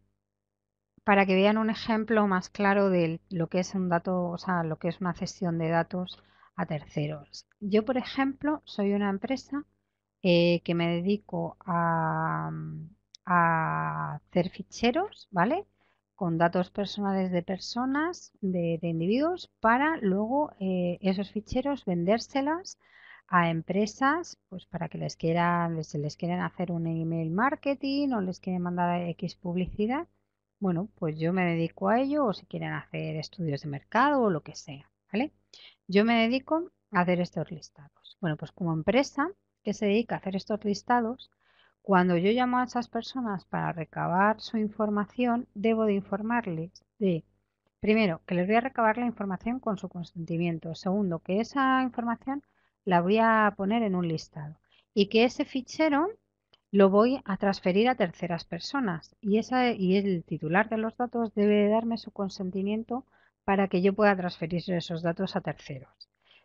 para que vean un ejemplo más claro de lo que es un dato, o sea, lo que es una cesión de datos a terceros. Yo, por ejemplo, soy una empresa eh, que me dedico mm, a, hacer ficheros, ¿vale? Con datos personales de personas, de, individuos, para luego eh, esos ficheros vendérselas a empresas, pues para que les quieran, les quieren hacer un email marketing o les quieren mandar X publicidad, bueno, pues yo me dedico a ello o si quieren hacer estudios de mercado o lo que sea, ¿vale? Yo me dedico a hacer estos listados. Bueno, pues como empresa que se dedica a hacer estos listados, cuando yo llamo a esas personas para recabar su información, debo de informarles de, primero, que les voy a recabar la información con su consentimiento. Segundo, que esa información la voy a poner en un listado y que ese fichero lo voy a transferir a terceras personas y, esa, y el titular de los datos debe darme su consentimiento para que yo pueda transferir esos datos a terceros.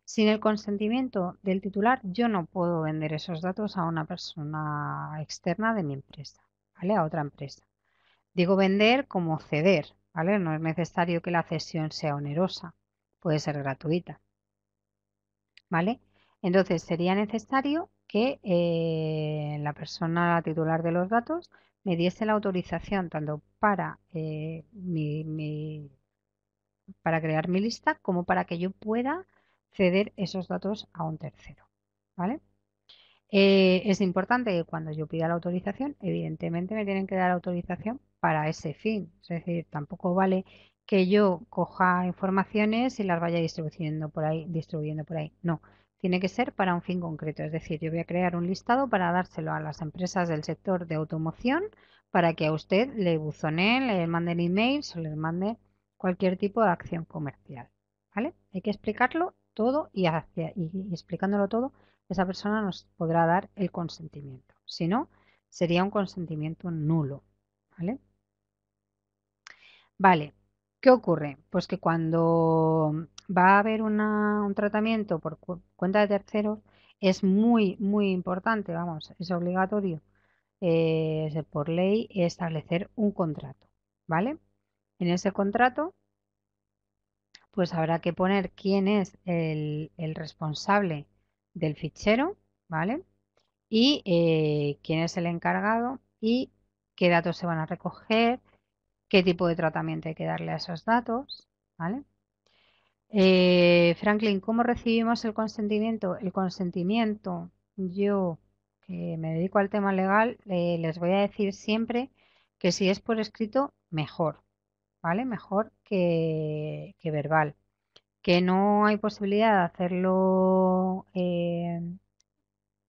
Sin el consentimiento del titular yo no puedo vender esos datos a una persona externa de mi empresa, ¿vale? A otra empresa. Digo vender como ceder, ¿vale? No es necesario que la cesión sea onerosa, puede ser gratuita. ¿Vale? Entonces, sería necesario que eh, la persona titular de los datos me diese la autorización tanto para, eh, para crear mi lista como para que yo pueda ceder esos datos a un tercero. ¿vale? Eh, es importante que cuando yo pida la autorización, evidentemente me tienen que dar autorización para ese fin. Es decir, tampoco vale que yo coja informaciones y las vaya distribuyendo por ahí, distribuyendo por ahí. No, tiene que ser para un fin concreto. Es decir, yo voy a crear un listado para dárselo a las empresas del sector de automoción para que a usted le buzoneen, le manden emails o le mande cualquier tipo de acción comercial. ¿Vale? Hay que explicarlo todo y, y explicándolo todo, esa persona nos podrá dar el consentimiento. Si no, sería un consentimiento nulo. ¿Vale? Vale. ¿Qué ocurre? Pues que cuando va a haber un tratamiento por cuenta de terceros, es muy, muy importante, vamos, es obligatorio eh, por ley establecer un contrato, ¿vale? En ese contrato, pues habrá que poner quién es el, responsable del fichero, ¿vale? Y eh, quién es el encargado y qué datos se van a recoger, qué tipo de tratamiento hay que darle a esos datos, ¿vale? Eh, Franklin, ¿cómo recibimos el consentimiento? El consentimiento, yo que me dedico al tema legal, eh, les voy a decir siempre que si es por escrito, mejor, ¿vale? Mejor que, verbal. Que no hay posibilidad de hacerlo eh,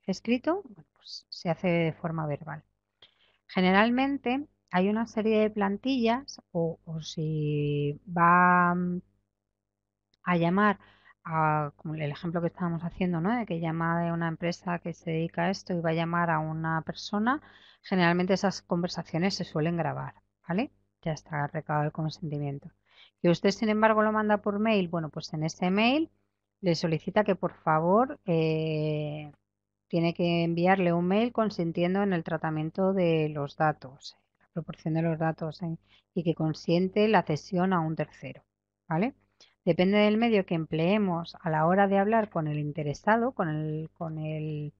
escrito, pues se hace de forma verbal. Generalmente hay una serie de plantillas o, o si va a llamar a, como el ejemplo que estábamos haciendo, ¿no? De que llama de una empresa que se dedica a esto y va a llamar a una persona, generalmente esas conversaciones se suelen grabar, ¿vale? Ya está recabado el consentimiento. Que usted, sin embargo, lo manda por mail, bueno, pues en ese mail le solicita que por favor eh, tiene que enviarle un mail consintiendo en el tratamiento de los datos, la proporción de los datos y que consiente la cesión a un tercero, ¿vale? Depende del medio que empleemos a la hora de hablar con el interesado, con, el, con, el,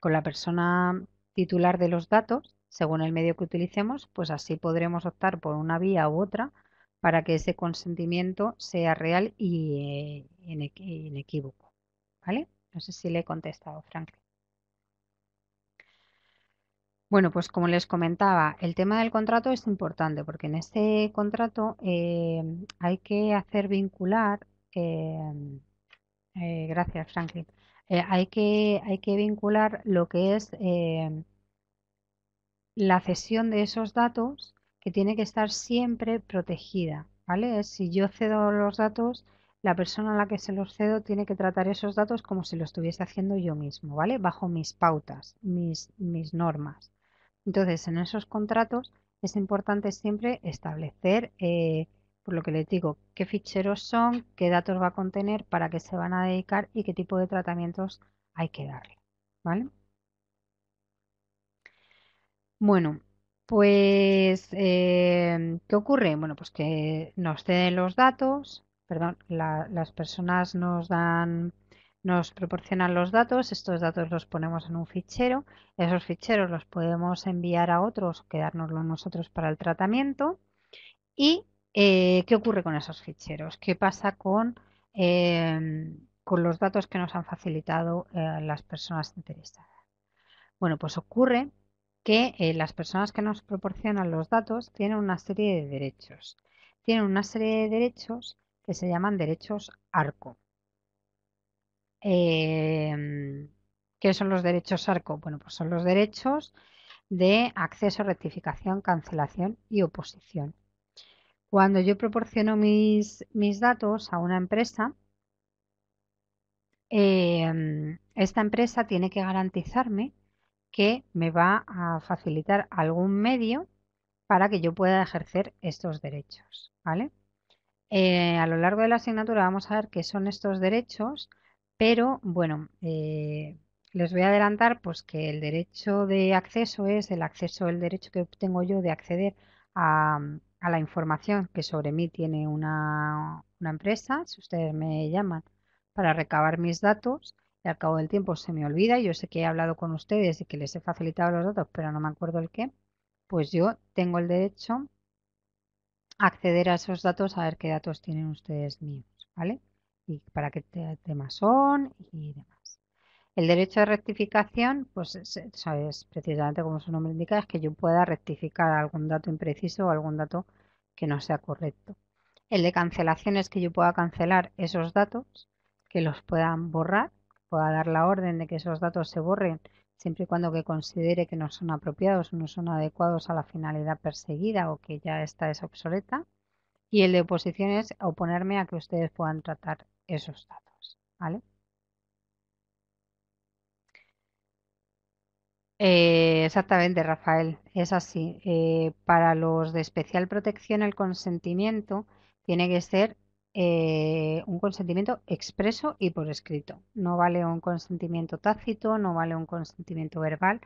con la persona titular de los datos, según el medio que utilicemos, pues así podremos optar por una vía u otra para que ese consentimiento sea real y eh, inequívoco. ¿Vale? No sé si le he contestado, Frank. Bueno, pues como les comentaba, el tema del contrato es importante porque en este contrato em, hay que hacer vincular, em, eh, gracias Franklin, eh, hay que, hay, que, vincular lo que es em, la cesión de esos datos que tiene que estar siempre protegida. ¿vale? Si yo cedo los datos, la persona a la que se los cedo tiene que tratar esos datos como si lo estuviese haciendo yo mismo, ¿vale? Bajo mis pautas, mis, mis normas. Entonces, en esos contratos es importante siempre establecer, eh, por lo que les digo, qué ficheros son, qué datos va a contener, para qué se van a dedicar y qué tipo de tratamientos hay que darle. ¿Vale? Bueno, pues, eh, ¿qué ocurre? Bueno, pues que nos ceden los datos, perdón, las personas nos dan nos proporcionan los datos, estos datos los ponemos en un fichero, esos ficheros los podemos enviar a otros, quedárnoslos nosotros para el tratamiento. ¿Y eh, qué ocurre con esos ficheros? ¿Qué pasa con, em, los datos que nos han facilitado eh, las personas interesadas? Bueno, pues ocurre que eh, las personas que nos proporcionan los datos tienen una serie de derechos. Tienen una serie de derechos que se llaman derechos ARCO. Em, ¿Qué son los derechos ARCO? Bueno, pues son los derechos de acceso, rectificación, cancelación y oposición. Cuando yo proporciono mis, mis datos a una empresa, em, esta empresa tiene que garantizarme que me va a facilitar algún medio para que yo pueda ejercer estos derechos. ¿vale? Eh, a lo largo de la asignatura vamos a ver qué son estos derechos pero bueno, eh, les voy a adelantar pues que el derecho de acceso es el acceso, el derecho que obtengo yo de acceder a, la información que sobre mí tiene una, una empresa. Si ustedes me llaman para recabar mis datos, y al cabo del tiempo se me olvida, yo sé que he hablado con ustedes y que les he facilitado los datos, pero no me acuerdo el qué, pues yo tengo el derecho a acceder a esos datos, a ver qué datos tienen ustedes míos, ¿vale? y para qué temas son y demás. El derecho de rectificación, pues es, eh, precisamente como su nombre indica, es que yo pueda rectificar algún dato impreciso o algún dato que no sea correcto. El de cancelación es que yo pueda cancelar esos datos, que los puedan borrar, pueda dar la orden de que esos datos se borren siempre y cuando que considere que no son apropiados o no son adecuados a la finalidad perseguida o que ya esta es obsoleta. Y el de oposición es oponerme a que ustedes puedan tratar esos datos. ¿vale? Eh, exactamente, Rafael, es así. Eh, para los de especial protección, el consentimiento tiene que ser eh, un consentimiento expreso y por escrito. No vale un consentimiento tácito, no vale un consentimiento verbal,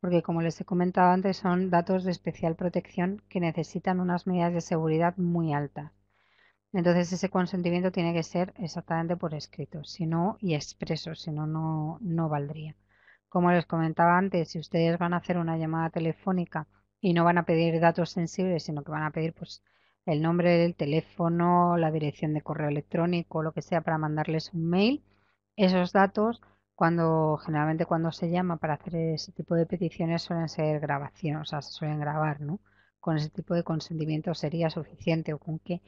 porque como les he comentado antes, son datos de especial protección que necesitan unas medidas de seguridad muy altas. Entonces ese consentimiento tiene que ser exactamente por escrito, si no, y expreso, si no, no, valdría. Como les comentaba antes, si ustedes van a hacer una llamada telefónica y no van a pedir datos sensibles, sino que van a pedir pues el nombre del teléfono, la dirección de correo electrónico, lo que sea para mandarles un mail, esos datos cuando generalmente cuando se llama para hacer ese tipo de peticiones suelen ser grabaciones, o sea, se suelen grabar, ¿no? Con ese tipo de consentimiento sería suficiente o con qué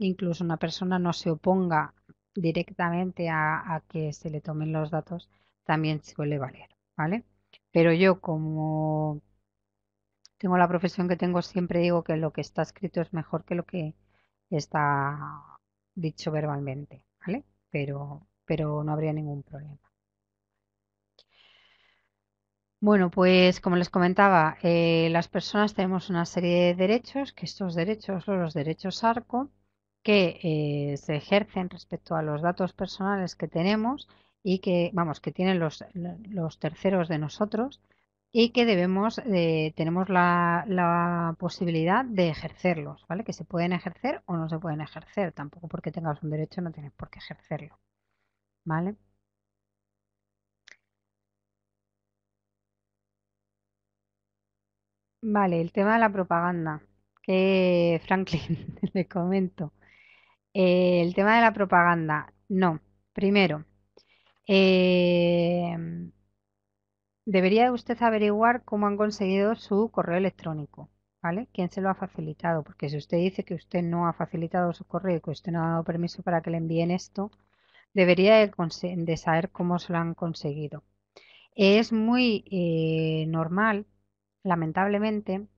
incluso una persona no se oponga directamente a, que se le tomen los datos, también suele valer, ¿vale? Pero yo como tengo la profesión que tengo, siempre digo que lo que está escrito es mejor que lo que está dicho verbalmente, ¿vale? Pero, pero no habría ningún problema. Bueno, pues como les comentaba, eh, las personas tenemos una serie de derechos, que estos derechos son los derechos ARCO, que eh, se ejercen respecto a los datos personales que tenemos y que, vamos, que tienen los, los terceros de nosotros y que debemos, eh, tenemos la, la, posibilidad de ejercerlos, ¿vale? Que se pueden ejercer o no se pueden ejercer, tampoco porque tengas un derecho no tienes por qué ejercerlo, ¿vale? Vale, el tema de la propaganda, que [laughs] Franklin le comento. Eh, el tema de la propaganda, no. Primero, eh, debería usted averiguar cómo han conseguido su correo electrónico, ¿vale? ¿Quién se lo ha facilitado? Porque si usted dice que usted no ha facilitado su correo, que usted no ha dado permiso para que le envíen esto, debería de, saber cómo se lo han conseguido. Es muy eh, normal, lamentablemente,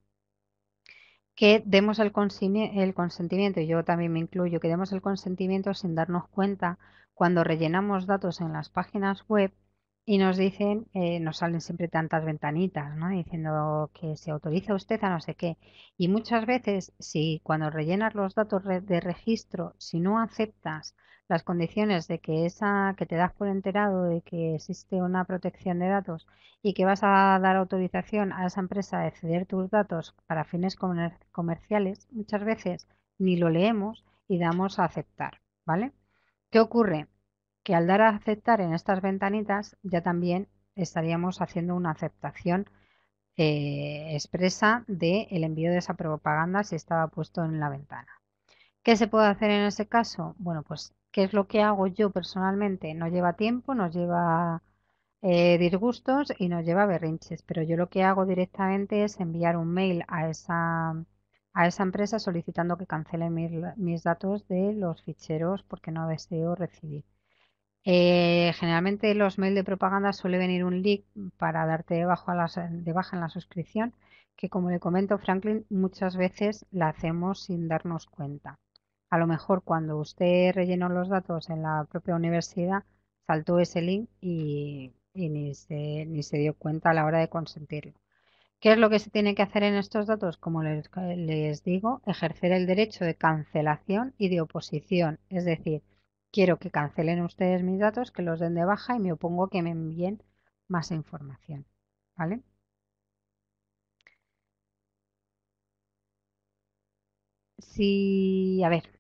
que demos el, el consentimiento, y yo también me incluyo, que demos el consentimiento sin darnos cuenta cuando rellenamos datos en las páginas web y nos dicen, eh, nos salen siempre tantas ventanitas, ¿no? Diciendo que se autoriza usted a no sé qué. Y muchas veces, si cuando rellenas los datos de registro, si no aceptas las condiciones de que esa que te das por enterado de que existe una protección de datos y que vas a dar autorización a esa empresa de ceder tus datos para fines comerciales, muchas veces ni lo leemos y damos a aceptar, ¿vale? ¿Qué ocurre? Que al dar a aceptar en estas ventanitas ya también estaríamos haciendo una aceptación eh, expresa del envío de esa propaganda si estaba puesto en la ventana. ¿Qué se puede hacer en ese caso? Bueno, pues, ¿qué es lo que hago yo personalmente? Nos lleva tiempo, nos lleva eh, disgustos y nos lleva berrinches, pero yo lo que hago directamente es enviar un mail a esa, a esa empresa solicitando que cancele mis, datos de los ficheros porque no deseo recibir. Eh, generalmente los mails de propaganda suele venir un link para darte debajo de baja en la suscripción, que como le comento Franklin, muchas veces la hacemos sin darnos cuenta a lo mejor cuando usted rellenó los datos en la propia universidad, saltó ese link y, ni, se, dio cuenta a la hora de consentirlo. ¿Qué es lo que se tiene que hacer en estos datos? Como les, digo, ejercer el derecho de cancelación y de oposición. Es decir, quiero que cancelen ustedes mis datos, que los den de baja y me opongo que me envíen más información. ¿Vale? Si, a ver,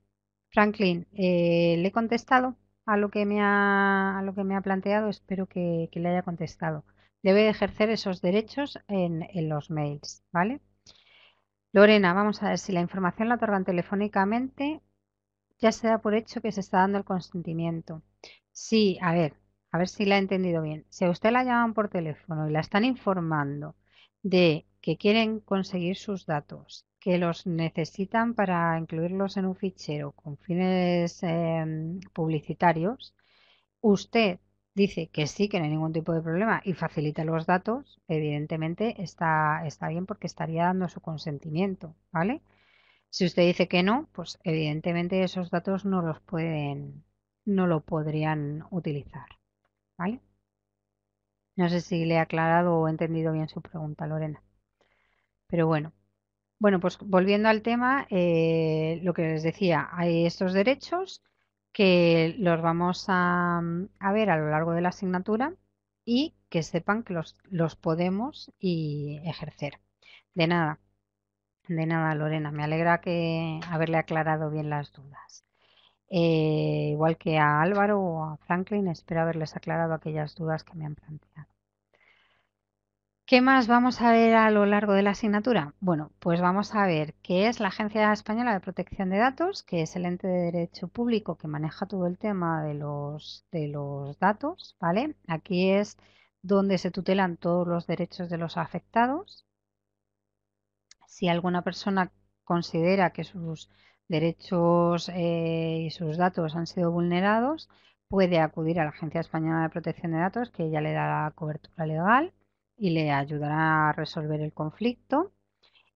Franklin, eh, le he contestado a lo que me ha, lo que me ha planteado, espero que, le haya contestado. Debe ejercer esos derechos en, los mails, ¿vale? Lorena, vamos a ver si la información la otorgan telefónicamente, ya se da por hecho que se está dando el consentimiento. Sí, a ver, a ver si la he entendido bien. Si a usted la llaman por teléfono y la están informando de que quieren conseguir sus datos que los necesitan para incluirlos en un fichero con fines em, publicitarios, usted dice que sí, que no hay ningún tipo de problema y facilita los datos, evidentemente está, está bien porque estaría dando su consentimiento, ¿vale? Si usted dice que no, pues evidentemente esos datos no los pueden, no lo podrían utilizar, ¿vale? No sé si le he aclarado o entendido bien su pregunta, Lorena. Pero bueno, bueno, pues volviendo al tema, eh, lo que les decía, hay estos derechos que los vamos mm, a, ver a lo largo de la asignatura y que sepan que los, podemos y ejercer. De nada, de nada Lorena, me alegra que haberle aclarado bien las dudas. Eh, igual que a Álvaro o a Franklin, espero haberles aclarado aquellas dudas que me han planteado. ¿Qué más vamos a ver a lo largo de la asignatura? Bueno, pues vamos a ver qué es la Agencia Española de Protección de Datos, que es el ente de derecho público que maneja todo el tema de los, de los datos, ¿vale? Aquí es donde se tutelan todos los derechos de los afectados. Si alguna persona considera que sus derechos eh, y sus datos han sido vulnerados, puede acudir a la Agencia Española de Protección de Datos, que ya le da la cobertura legal y le ayudará a resolver el conflicto.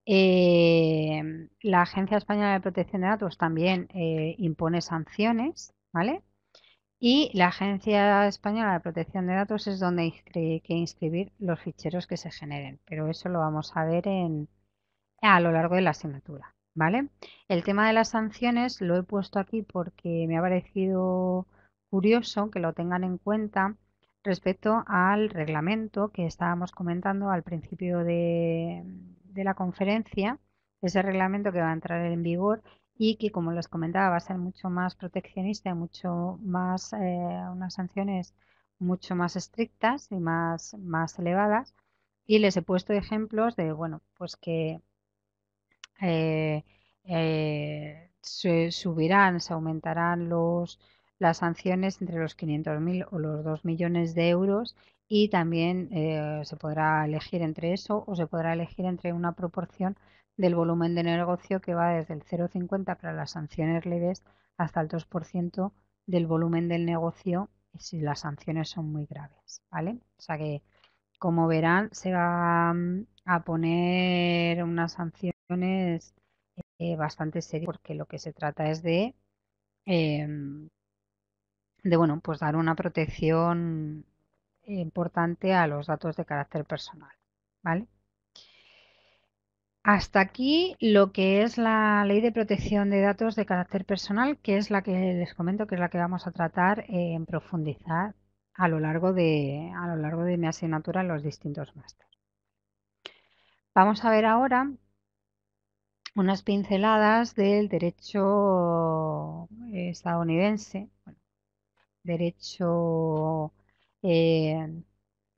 Eh, la Agencia Española de Protección de Datos también eh, impone sanciones, ¿vale? Y la Agencia Española de Protección de Datos es donde hay que inscribir los ficheros que se generen, pero eso lo vamos a ver a lo largo de la asignatura, ¿vale? El tema de las sanciones lo he puesto aquí porque me ha parecido curioso que lo tengan en cuenta respecto al reglamento que estábamos comentando al principio de, la conferencia, ese reglamento que va a entrar en vigor y que, como les comentaba, va a ser mucho más proteccionista mucho más, eh, unas sanciones mucho más estrictas y más, más elevadas. Y les he puesto ejemplos de, bueno, pues que eh, eh, se subirán, se aumentarán los, las sanciones entre los 500.000 o los 2 millones de euros y también eh, se podrá elegir entre eso o se podrá elegir entre una proporción del volumen de negocio que va desde el 0,50 para las sanciones leves hasta el 2% del volumen del negocio si las sanciones son muy graves, ¿vale? O sea que, como verán, se va mm, a poner unas sanciones eh, bastante serias porque lo que se trata es de em, de bueno, pues dar una protección importante a los datos de carácter personal. ¿Vale? Hasta aquí lo que es la ley de protección de datos de carácter personal, que es la que les comento que es la que vamos a tratar en profundizar a lo largo de, a lo largo de mi asignatura en los distintos másteres. Vamos a ver ahora unas pinceladas del derecho eh, estadounidense, derecho eh,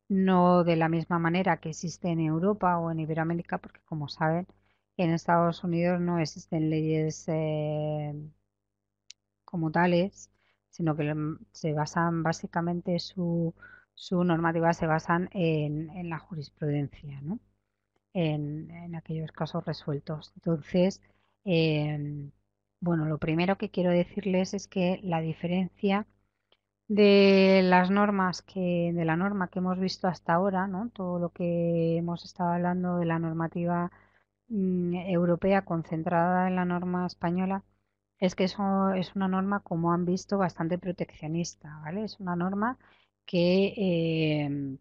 no de la misma manera que existe en Europa o en Iberoamérica, porque como saben, en Estados Unidos no existen leyes eh, como tales, sino que se basan básicamente su, su normativa se basan en, la jurisprudencia, ¿no? en, en, aquellos casos resueltos. Entonces, em, bueno, lo primero que quiero decirles es que la diferencia de las normas que de la norma que hemos visto hasta ahora, ¿no? Todo lo que hemos estado hablando de la normativa mm, europea concentrada en la norma española es que eso es una norma como han visto bastante proteccionista, ¿vale? Es una norma que em,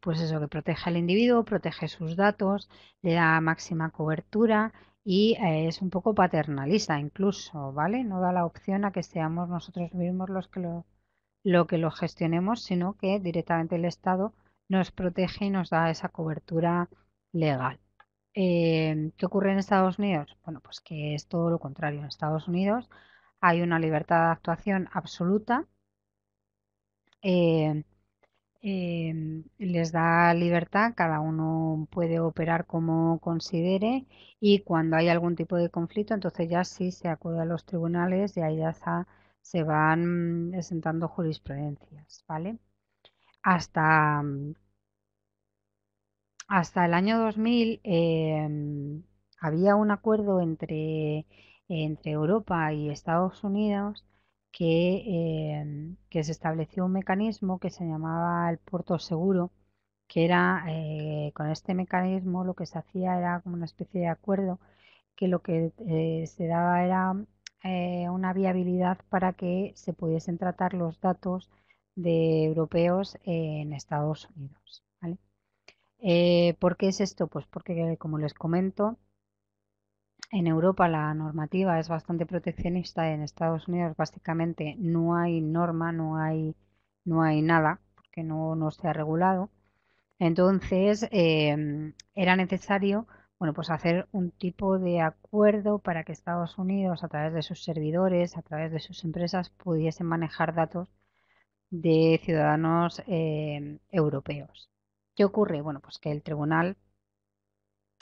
pues eso que protege al individuo, protege sus datos, le da máxima cobertura y eh, es un poco paternalista incluso, ¿vale? No da la opción a que seamos nosotros mismos los que lo, lo que lo gestionemos, sino que directamente el Estado nos protege y nos da esa cobertura legal. Eh, ¿Qué ocurre en Estados Unidos? Bueno, pues que es todo lo contrario. En Estados Unidos hay una libertad de actuación absoluta. Eh, eh, les da libertad, cada uno puede operar como considere y cuando hay algún tipo de conflicto, entonces ya sí se acude a los tribunales y ahí ya se van mm, sentando jurisprudencias, ¿vale? Hasta, mm, hasta el año 2000 em, había un acuerdo entre, entre Europa y Estados Unidos Em, que, se estableció un mecanismo que se llamaba el puerto seguro, que era eh, con este mecanismo lo que se hacía era como una especie de acuerdo que lo que eh, se daba era eh, una viabilidad para que se pudiesen tratar los datos de europeos en Estados Unidos. ¿vale? ¿Por qué es esto? Pues porque, como les comento, en Europa la normativa es bastante proteccionista, y en Estados Unidos básicamente no hay norma, no hay, no hay nada, porque no, no se ha regulado. Entonces em, era necesario bueno, pues hacer un tipo de acuerdo para que Estados Unidos, a través de sus servidores, a través de sus empresas, pudiesen manejar datos de ciudadanos em, europeos. ¿Qué ocurre? Bueno, pues que el tribunal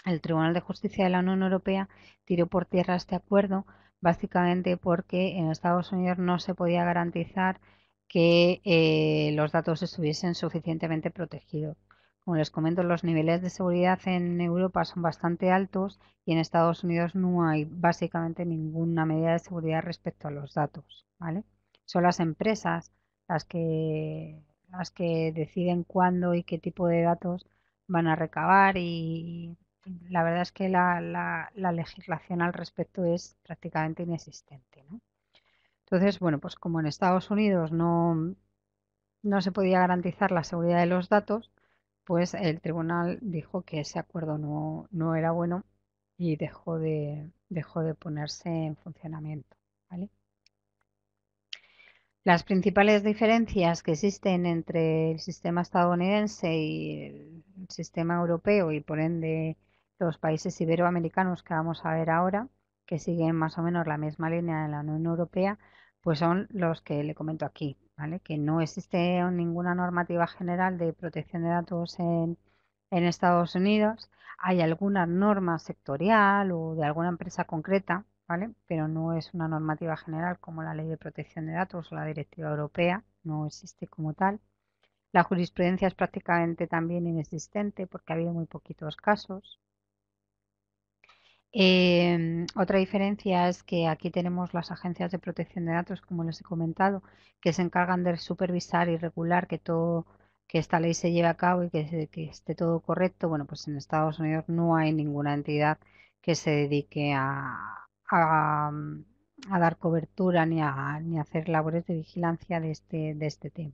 el Tribunal de Justicia de la Unión Europea tiró por tierra este acuerdo básicamente porque en Estados Unidos no se podía garantizar que eh, los datos estuviesen suficientemente protegidos. Como les comento, los niveles de seguridad en Europa son bastante altos y en Estados Unidos no hay básicamente ninguna medida de seguridad respecto a los datos. ¿vale? Son las empresas las que, las que deciden cuándo y qué tipo de datos van a recabar y la verdad es que la, la, legislación al respecto es prácticamente inexistente. ¿no? Entonces, bueno, pues como en Estados Unidos no, no se podía garantizar la seguridad de los datos, pues el tribunal dijo que ese acuerdo no, no era bueno y dejó de, dejó de ponerse en funcionamiento. ¿vale? Las principales diferencias que existen entre el sistema estadounidense y el sistema europeo y por ende los países iberoamericanos que vamos a ver ahora, que siguen más o menos la misma línea de la Unión Europea, pues son los que le comento aquí, ¿vale? Que no existe ninguna normativa general de protección de datos en, Estados Unidos. Hay alguna norma sectorial o de alguna empresa concreta, ¿vale? Pero no es una normativa general como la Ley de Protección de Datos o la Directiva Europea, no existe como tal. La jurisprudencia es prácticamente también inexistente porque ha habido muy poquitos casos, eh, otra diferencia es que aquí tenemos las agencias de protección de datos, como les he comentado, que se encargan de supervisar y regular que todo que esta ley se lleve a cabo y que, esté todo correcto. Bueno, pues en Estados Unidos no hay ninguna entidad que se dedique a, mm, dar cobertura ni a, ni hacer labores de vigilancia de este, de este tema.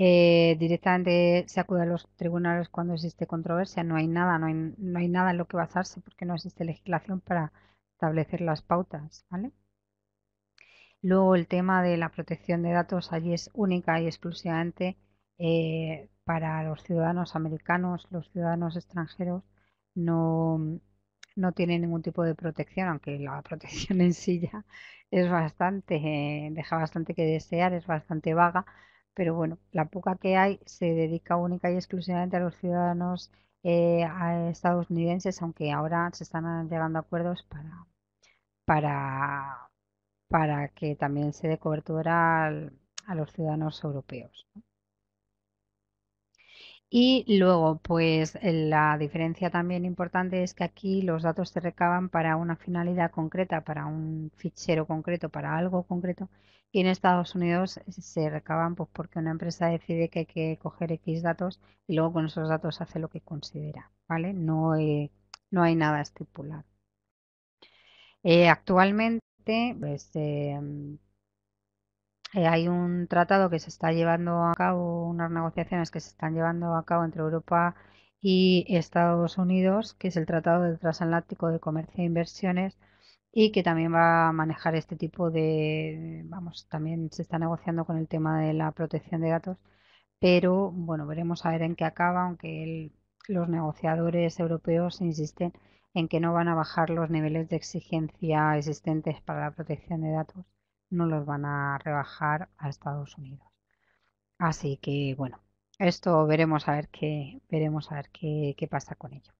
Eh, directamente se acude a los tribunales cuando existe controversia, no hay nada, no hay, no hay nada en lo que basarse porque no existe legislación para establecer las pautas, ¿vale? Luego el tema de la protección de datos allí es única y exclusivamente eh, para los ciudadanos americanos, los ciudadanos extranjeros no, tiene tienen ningún tipo de protección, aunque la [laughs] protección en sí ya es bastante, eh, deja bastante que desear, es bastante vaga, pero bueno, la poca que hay se dedica única y exclusivamente a los ciudadanos eh, estadounidenses, aunque ahora se están llegando a acuerdos para, para, para que también se dé cobertura a los ciudadanos europeos. Y luego, pues la diferencia también importante es que aquí los datos se recaban para una finalidad concreta, para un fichero concreto, para algo concreto. Y en Estados Unidos eh, se recaban pues, porque una empresa decide que hay que coger X datos y luego con esos datos hace lo que considera. ¿vale? No, eh, no hay nada estipulado. Eh, actualmente, pues, em, eh, hay un tratado que se está llevando a cabo, unas negociaciones que se están llevando a cabo entre Europa y Estados Unidos, que es el Tratado Transatlántico de Comercio e Inversiones, y que también va a manejar este tipo de, vamos, también se está negociando con el tema de la protección de datos, pero bueno, veremos a ver en qué acaba, aunque los negociadores europeos insisten en que no van a bajar los niveles de exigencia existentes para la protección de datos no los van a rebajar a Estados Unidos. Así que bueno, esto veremos a ver qué veremos a ver qué, pasa con ello.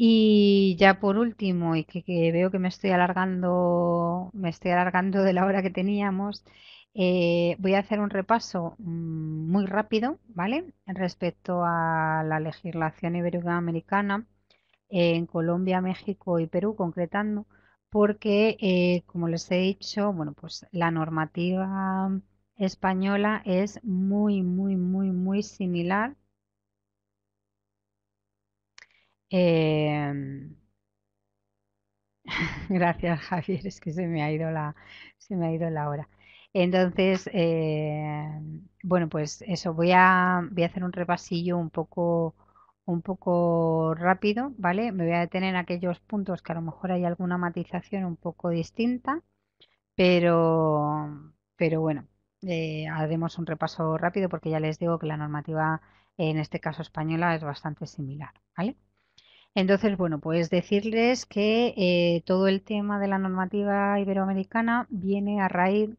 Y ya por último, y que, veo que me estoy alargando, me estoy alargando de la hora que teníamos, eh, voy a hacer un repaso mm, muy rápido, ¿vale? Respecto a la legislación iberoamericana en Colombia, México y Perú, concretando porque, eh, como les he dicho, bueno, pues la normativa española es muy, muy, muy, muy similar. Em, [laughs] gracias, Javier, es que se me ha ido la, se me ha ido la hora. Entonces, eh, bueno, pues eso, voy a, voy a hacer un repasillo un poco un poco rápido, ¿vale? Me voy a detener en aquellos puntos que a lo mejor hay alguna matización un poco distinta, pero, pero bueno, eh, haremos un repaso rápido porque ya les digo que la normativa, en este caso española, es bastante similar, ¿vale? Entonces, bueno, pues decirles que eh, todo el tema de la normativa iberoamericana viene a raíz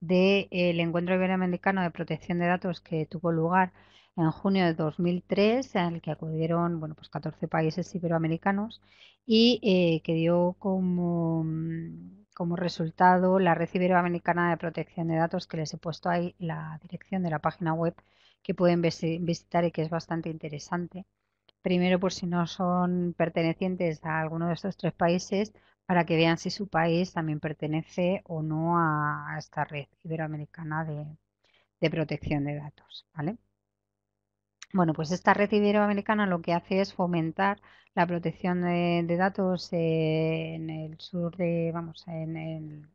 del eh, encuentro iberoamericano de protección de datos que tuvo lugar en junio de 2003, el que acudieron bueno, pues 14 países iberoamericanos y eh, que dio como, mm, como resultado la Red Iberoamericana de Protección de Datos, que les he puesto ahí la dirección de la página web que pueden visitar y que es bastante interesante. Primero, por si no son pertenecientes a alguno de estos tres países, para que vean si su país también pertenece o no a esta red iberoamericana de, de protección de datos. ¿vale? Bueno, pues esta red iberoamericana lo que hace es fomentar la protección de, datos en el sur de, vamos, en,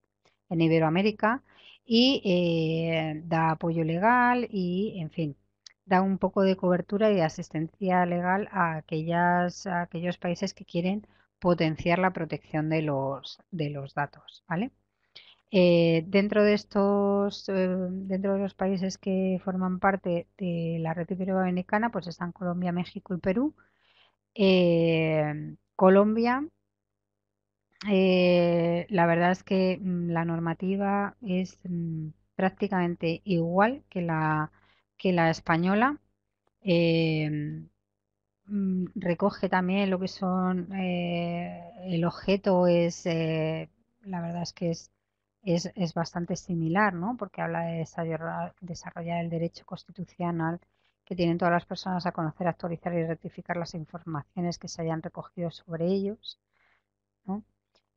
Iberoamérica y eh, da apoyo legal y, en fin, da un poco de cobertura y asistencia legal a, aquellas, aquellos países que quieren potenciar la protección de los, de los datos, ¿vale? Eh, dentro, de estos, em, dentro de los países que forman parte de la red iberoamericana, pues están Colombia, México y Perú. Em, Colombia, eh, la verdad es que mm, la normativa es mm, prácticamente igual que la, que la española em, mm, recoge también lo que son eh, el objeto es la verdad es que es es, bastante similar, ¿no? Porque habla de desarrollar, el derecho constitucional que tienen todas las personas a conocer, actualizar y rectificar las informaciones que se hayan recogido sobre ellos.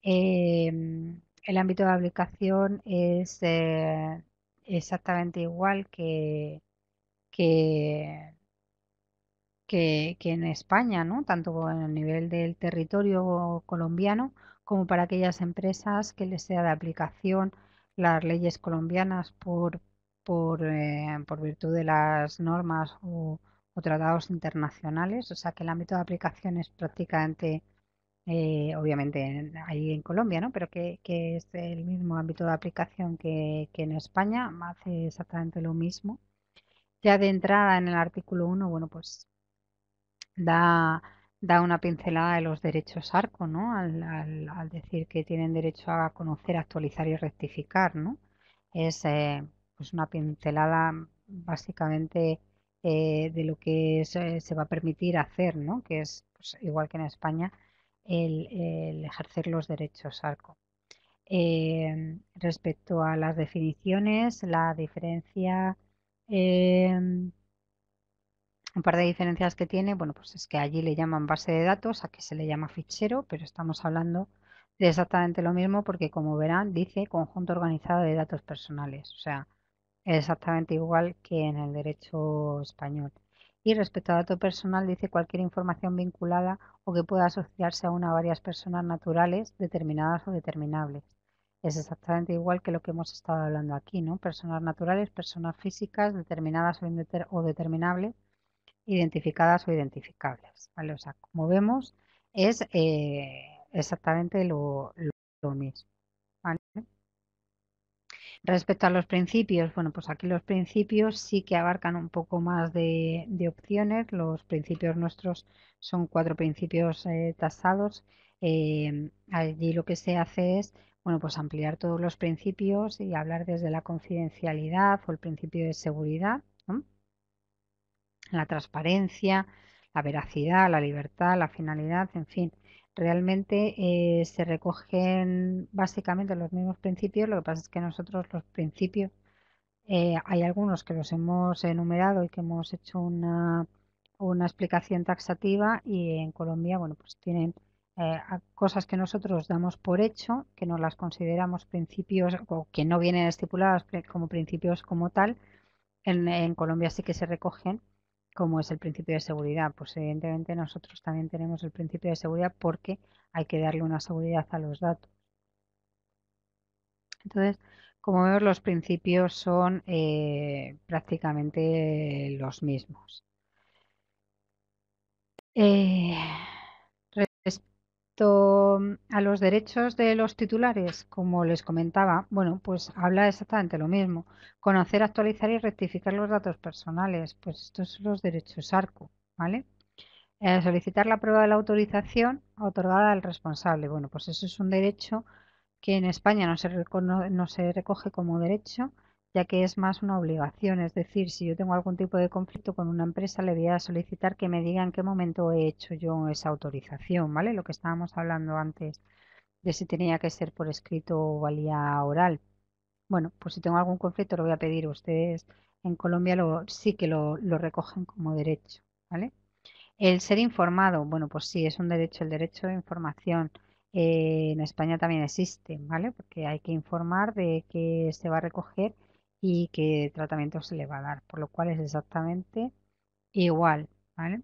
Em, el ámbito de aplicación es eh, exactamente igual que, que, que, en España, ¿no? tanto en el nivel del territorio colombiano como para aquellas empresas que les sea de aplicación las leyes colombianas por, por, eh, por virtud de las normas o, tratados internacionales. O sea que el ámbito de aplicación es prácticamente, eh, obviamente, ahí en Colombia, ¿no? pero que, es el mismo ámbito de aplicación que, que en España, hace exactamente lo mismo. Ya de entrada en el artículo 1, bueno, pues da da una pincelada de los derechos ARCO, ¿no? Al, decir que tienen derecho a conocer, actualizar y rectificar, ¿no? Es eh, pues una pincelada básicamente eh, de lo que eh, se va a permitir hacer, ¿no? Que es, pues, igual que en España, el, ejercer los derechos ARCO. respecto a las definiciones, la diferencia un par de diferencias que tiene, bueno, pues es que allí le llaman base de datos, aquí se le llama fichero, pero estamos hablando de exactamente lo mismo porque como verán dice conjunto organizado de datos personales, o sea, es exactamente igual que en el derecho español. Y respecto a dato personal dice cualquier información vinculada o que pueda asociarse a una o varias personas naturales, determinadas o determinables. Es exactamente igual que lo que hemos estado hablando aquí, ¿no? Personas naturales, personas físicas, determinadas o, o determinables, identificadas o identificables. ¿vale? O sea, como vemos, es eh, exactamente lo, mismo. Respecto a los principios, bueno, pues aquí los principios sí que abarcan un poco más de, opciones. Los principios nuestros son cuatro principios eh, tasados. Em, allí lo que se hace es bueno, pues ampliar todos los principios y hablar desde la confidencialidad o el principio de seguridad, la transparencia, la veracidad, la libertad, la finalidad, en fin. Realmente eh, se recogen básicamente los mismos principios, lo que pasa es que nosotros los principios, eh, hay algunos que los hemos enumerado y que hemos hecho una, explicación taxativa y en Colombia, bueno, pues tienen eh, cosas que nosotros damos por hecho, que no las consideramos principios o que no vienen estipuladas como principios como tal, en, en Colombia sí que se recogen como es el principio de seguridad. Pues evidentemente nosotros también tenemos el principio de seguridad porque hay que darle una seguridad a los datos. Entonces, como vemos, los principios son eh, prácticamente los mismos. Eh, Mm, a los derechos de los titulares, como les comentaba, bueno, pues habla exactamente lo mismo. Conocer, actualizar y rectificar los datos personales, pues estos son los derechos ARCO, ¿vale? Eh, solicitar la prueba de la autorización otorgada al responsable. Bueno, pues eso es un derecho que en España no se, no se recoge como derecho ya que es más una obligación. Es decir, si yo tengo algún tipo de conflicto con una empresa, le voy a solicitar que me diga en qué momento he hecho yo esa autorización, ¿vale? Lo que estábamos hablando antes de si tenía que ser por escrito o valía oral. Bueno, pues si tengo algún conflicto lo voy a pedir. Ustedes en Colombia sí que lo, recogen como derecho, ¿vale? El ser informado, bueno, pues sí, es un derecho, el derecho de información. Eh, en España también existe, ¿vale? Porque hay que informar de qué se va a recoger y qué tratamiento se le va a dar, por lo cual es exactamente igual, ¿vale?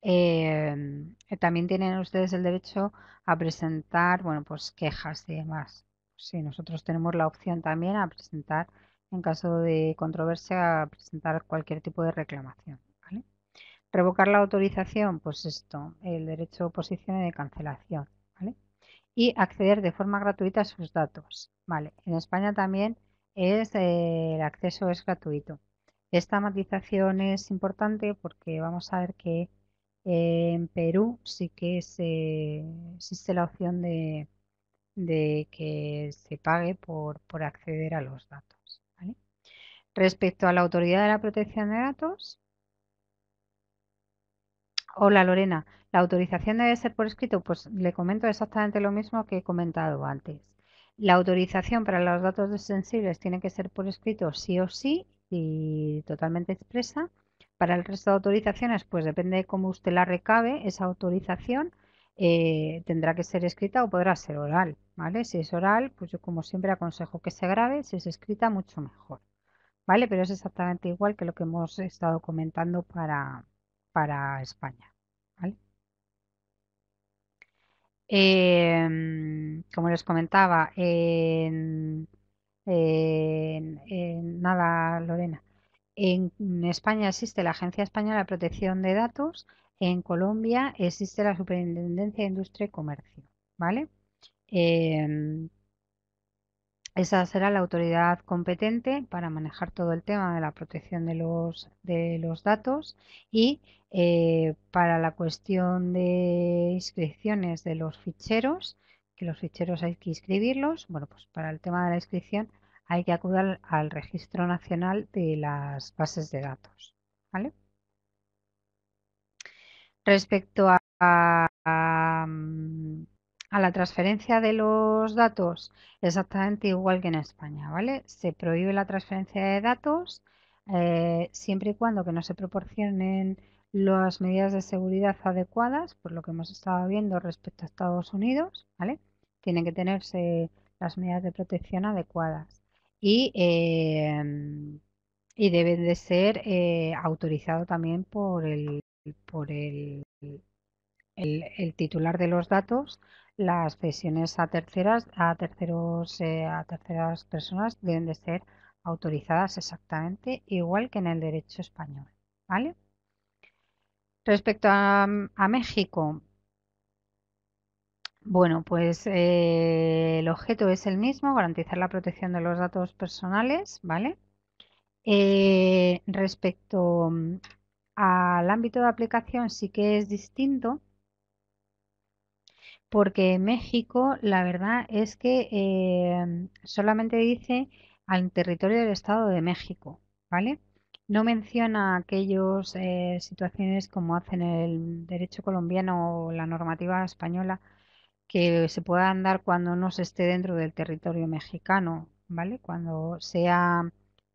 Em, eh, también tienen ustedes el derecho a presentar, bueno, pues quejas y demás. Sí, nosotros tenemos la opción también a presentar, en caso de controversia, a presentar cualquier tipo de reclamación. ¿vale? Revocar la autorización, pues esto, el derecho de oposición y de cancelación. ¿vale? Y acceder de forma gratuita a sus datos. ¿vale? En España también es eh, el acceso es gratuito. Esta matización es importante porque vamos a ver que eh, en Perú sí que se, existe la opción de, que se pague por, acceder a los datos. Respecto a la Autoridad de la Protección de Datos, Hola Lorena, ¿la autorización debe ser por escrito? Pues le comento exactamente lo mismo que he comentado antes. La autorización para los datos sensibles tiene que ser por escrito sí o sí y totalmente expresa. Para el resto de autorizaciones, pues depende de cómo usted la recabe, esa autorización eh, tendrá que ser escrita o podrá ser oral, ¿vale? Si es oral, pues yo como siempre aconsejo que se grabe, si es escrita, mucho mejor, ¿vale? Pero es exactamente igual que lo que hemos estado comentando para, para España, ¿vale? Eh, como les comentaba, en, nada, Lorena. En España existe la Agencia Española de Protección de Datos, en Colombia existe la Superintendencia de Industria y Comercio, ¿vale? Em, esa será la autoridad competente para manejar todo el tema de la protección de los, de los datos y eh, para la cuestión de inscripciones de los ficheros, que los ficheros hay que inscribirlos, bueno, pues para el tema de la inscripción hay que acudir al Registro Nacional de las Bases de Datos. Respecto a mm, a la transferencia de los datos exactamente igual que en España, ¿vale? Se prohíbe la transferencia de datos eh, siempre y cuando que no se proporcionen las medidas de seguridad adecuadas, por lo que hemos estado viendo respecto a Estados Unidos, ¿vale? Tienen que tenerse las medidas de protección adecuadas y, em, y deben de ser eh, autorizado también por el por el, el titular de los datos las cesiones a terceras, a terceros, eh, a terceras personas deben de ser autorizadas exactamente igual que en el derecho español, ¿vale? Respecto a, México, bueno, pues eh, el objeto es el mismo, garantizar la protección de los datos personales, ¿vale? Eh, respecto mm, al ámbito de aplicación sí que es distinto porque México la verdad es que em, solamente dice al territorio del Estado de México, ¿vale? No menciona aquellas eh, situaciones como hacen el derecho colombiano o la normativa española que se puedan dar cuando no se esté dentro del territorio mexicano, ¿vale? Cuando sea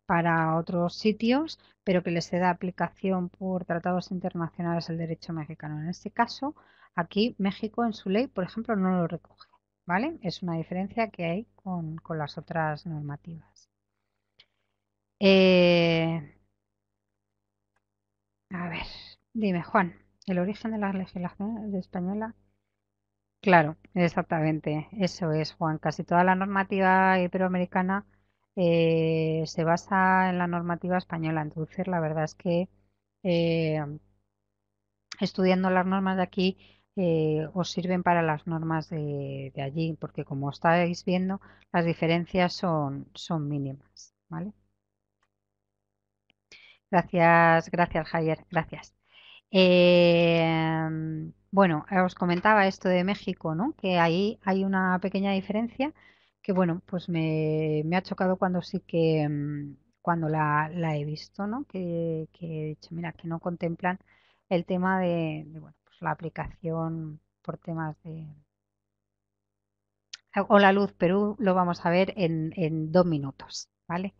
para otros sitios, pero que les da aplicación por tratados internacionales el derecho mexicano. En este caso, Aquí México en su ley, por ejemplo, no lo recoge, ¿vale? Es una diferencia que hay con, con las otras normativas. Eh, a ver, dime, Juan, el origen de la legislación española. Claro, exactamente, eso es, Juan. Casi toda la normativa iberoamericana eh, se basa en la normativa española. Entonces, la verdad es que eh, estudiando las normas de aquí eh, os sirven para las normas de, allí, porque como estáis viendo, las diferencias son, son mínimas. ¿vale? Gracias, gracias Javier, gracias. Em, bueno, os comentaba esto de México, ¿no? Que ahí hay una pequeña diferencia que, bueno, pues me, ha chocado cuando sí que mm, cuando la, he visto, ¿no? Que, he dicho, mira, que no contemplan el tema de, de bueno, la aplicación por temas de... Hola Luz Perú, lo vamos a ver en, en dos minutos, ¿vale?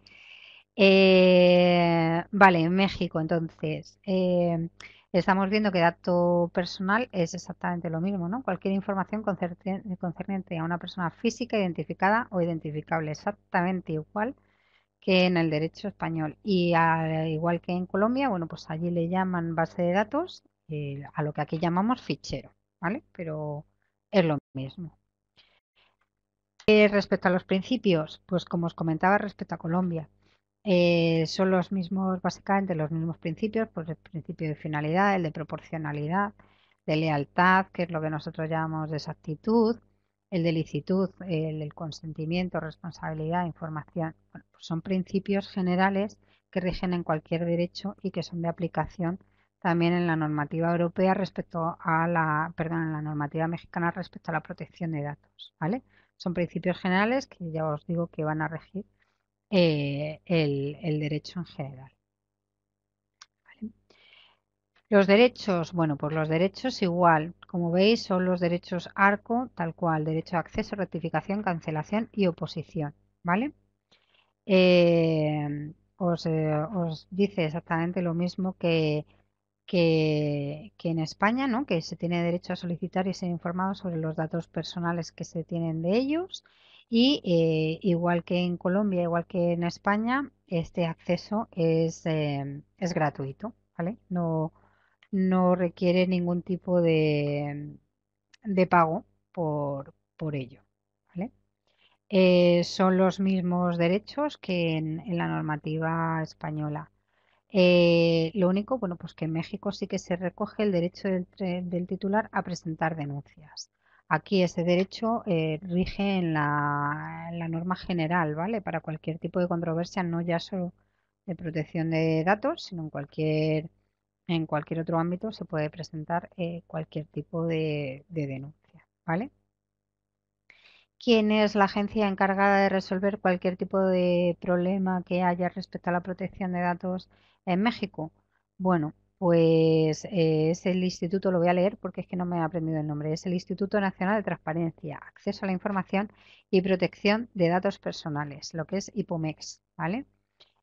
Eh, vale, en México entonces. Eh, estamos viendo que dato personal es exactamente lo mismo, ¿no? Cualquier información concerniente a una persona física identificada o identificable, exactamente igual que en el derecho español. Y ah, igual que en Colombia, bueno, pues allí le llaman base de datos a lo que aquí llamamos fichero, ¿vale? Pero es lo mismo. Eh, respecto a los principios, pues como os comentaba respecto a Colombia, eh, son los mismos, básicamente los mismos principios, pues el principio de finalidad, el de proporcionalidad, de lealtad, que es lo que nosotros llamamos de exactitud, el de licitud, el consentimiento, responsabilidad, información. Bueno, pues son principios generales que rigen en cualquier derecho y que son de aplicación también en la normativa europea respecto a la, perdón, en la normativa mexicana respecto a la protección de datos, ¿vale? Son principios generales que ya os digo que van a regir eh, el, derecho en general. Los derechos, bueno, pues los derechos igual, como veis, son los derechos ARCO, tal cual, derecho de acceso, rectificación, cancelación y oposición, ¿vale? Eh, eh, os dice exactamente lo mismo que que, en España, ¿no? que se tiene derecho a solicitar y ser informado sobre los datos personales que se tienen de ellos. Y eh, igual que en Colombia, igual que en España, este acceso es, eh, es gratuito, No, no requiere ningún tipo de, pago por, ello. Eh, son los mismos derechos que en la normativa española. Eh, lo único, bueno, pues que en México sí que se recoge el derecho del, titular a presentar denuncias. Aquí ese derecho eh, rige en la, norma general, ¿vale? Para cualquier tipo de controversia, no ya solo de protección de datos, sino en cualquier, en cualquier otro ámbito se puede presentar eh, cualquier tipo de denuncia, ¿vale? quién es la agencia encargada de resolver cualquier tipo de problema que haya respecto a la protección de datos en México. Bueno, pues eh, es el instituto, lo voy a leer porque es que no me he aprendido el nombre, es el Instituto Nacional de Transparencia, Acceso a la Información y Protección de Datos Personales, lo que es IPOMEX, ¿vale?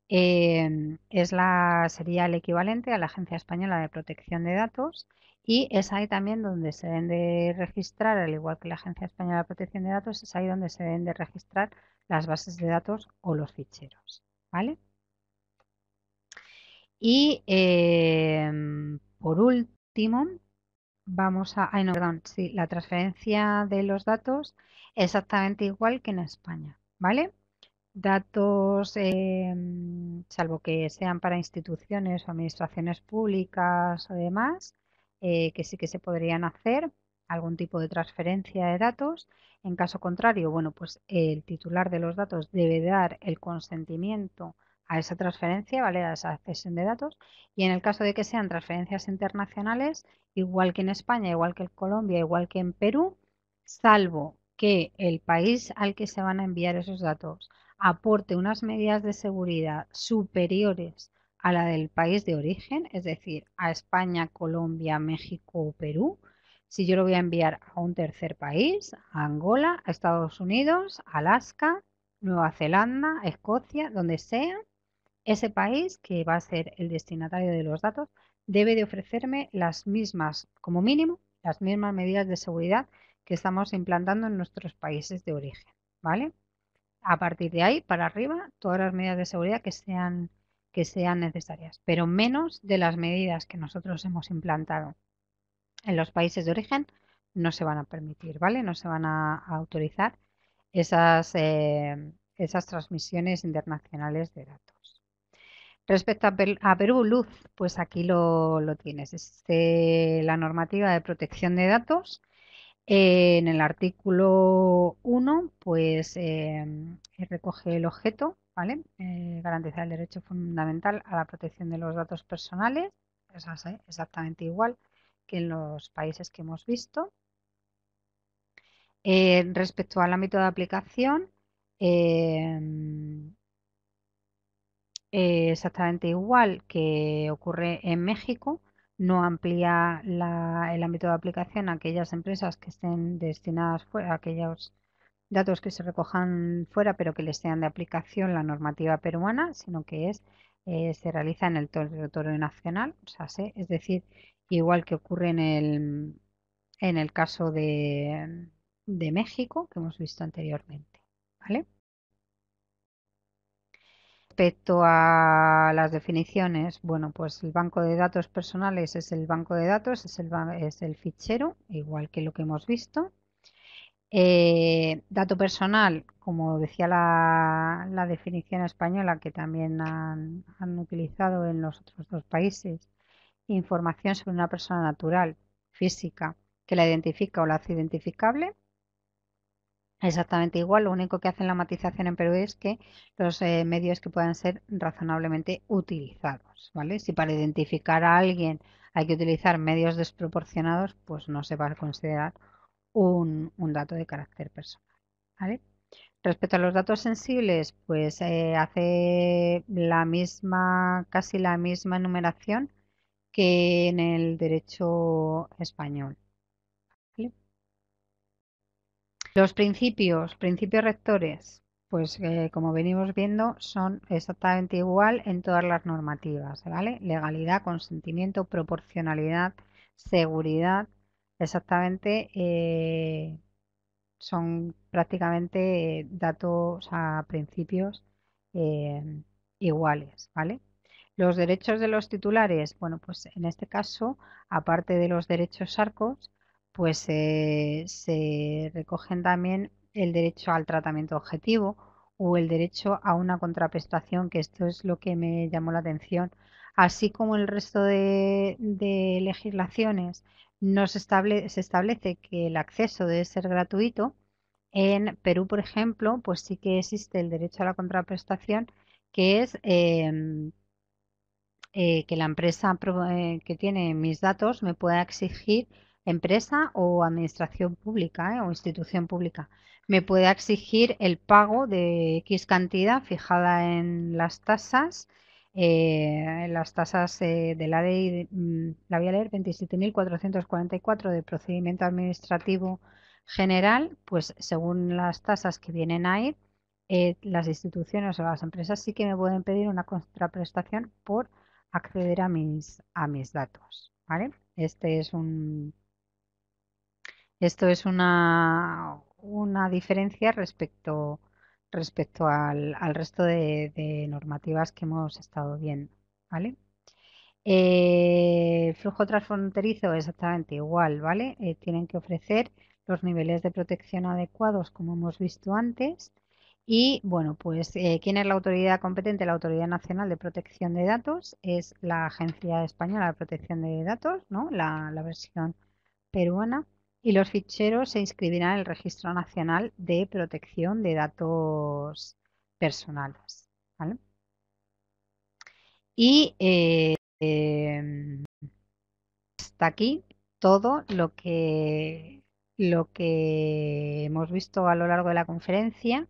Eh, es la, sería el equivalente a la Agencia Española de Protección de Datos y es ahí también donde se deben de registrar, al igual que la Agencia Española de Protección de Datos, es ahí donde se deben de registrar las bases de datos o los ficheros. ¿Vale? Y em, por último, vamos a... Ay, no, perdón, sí, la transferencia de los datos exactamente igual que en España, ¿vale? Datos, em, salvo que sean para instituciones o administraciones públicas o demás, eh, que sí que se podrían hacer algún tipo de transferencia de datos. En caso contrario, bueno, pues el titular de los datos debe dar el consentimiento a esa transferencia, ¿vale? A esa accesión de datos. Y en el caso de que sean transferencias internacionales, igual que en España, igual que en Colombia, igual que en Perú, salvo que el país al que se van a enviar esos datos aporte unas medidas de seguridad superiores a la del país de origen, es decir, a España, Colombia, México o Perú, si yo lo voy a enviar a un tercer país, a Angola, a Estados Unidos, Alaska, Nueva Zelanda, Escocia, donde sea, ese país que va a ser el destinatario de los datos debe de ofrecerme las mismas, como mínimo, las mismas medidas de seguridad que estamos implantando en nuestros países de origen, ¿vale? A partir de ahí, para arriba, todas las medidas de seguridad que sean que sean necesarias, pero menos de las medidas que nosotros hemos implantado en los países de origen no se van a permitir, ¿vale? No se van a, autorizar esas, eh, esas transmisiones internacionales de datos. Respecto a, Perú Luz, pues aquí lo, tienes. Es la normativa de protección de datos en el artículo 1, pues em, recoge el objeto, ¿vale? Eh, garantizar el derecho fundamental a la protección de los datos personales, es eh, exactamente igual que en los países que hemos visto. Eh, respecto al ámbito de aplicación, em, exactamente igual que ocurre en México, no amplía el ámbito de aplicación a aquellas empresas que estén destinadas fuera, a aquellos datos que se recojan fuera, pero que les sean de aplicación la normativa peruana, sino que es eh, se realiza en el territorio nacional, o sea, es decir, igual que ocurre en el, en el caso de, de México que hemos visto anteriormente. ¿Vale? Respecto a las definiciones, bueno, pues el banco de datos personales es el banco de datos, es el, fichero, igual que lo que hemos visto. Eh, dato personal, como decía la, definición española que también han utilizado en los otros dos países, información sobre una persona natural, física, que la identifica o la hace identificable exactamente igual. Lo único que hace la matización en Perú es que los eh, medios que puedan ser razonablemente utilizados, ¿vale? Si para identificar a alguien hay que utilizar medios desproporcionados, pues no se va a considerar un, dato de carácter personal, Respecto a los datos sensibles, pues eh, hace la misma, casi la misma enumeración que en el derecho español. Los principios, principios rectores, pues eh, como venimos viendo, son exactamente igual en todas las normativas, ¿vale? Legalidad, consentimiento, proporcionalidad, seguridad, exactamente eh, son prácticamente eh, datos a principios iguales, ¿vale? Los derechos de los titulares, bueno, pues en este caso, aparte de los derechos arcos, pues se recogen también el derecho al tratamiento objetivo o el derecho a una contraprestación, que esto es lo que me llamó la atención, así como el resto de, legislaciones nos se establece que el acceso debe ser gratuito. En Perú, por ejemplo, pues sí que existe el derecho a la contraprestación, que es em, eh, que la empresa eh, que tiene mis datos me pueda exigir empresa o administración pública ¿eh? o institución pública. Me puede exigir el pago de X cantidad fijada en las tasas, eh, en las tasas eh, de la ley, mm, la voy a leer, 27.444 de procedimiento administrativo general, pues según las tasas que vienen ahí, las instituciones o las empresas sí que me pueden pedir una contraprestación por acceder a mis, a mis datos. ¿vale? Este es un, esto es una, diferencia respecto, respecto al, resto de, normativas que hemos estado viendo. ¿vale? Eh, flujo transfronterizo exactamente igual, ¿vale? Eh, tienen que ofrecer los niveles de protección adecuados, como hemos visto antes. Y bueno, pues eh, ¿quién es la autoridad competente? La Autoridad Nacional de Protección de Datos es la Agencia Española de Protección de Datos, ¿no? la versión peruana y los ficheros se inscribirán en el Registro Nacional de Protección de Datos Personales. Y está eh, em, aquí todo lo que, lo que hemos visto a lo largo de la conferencia.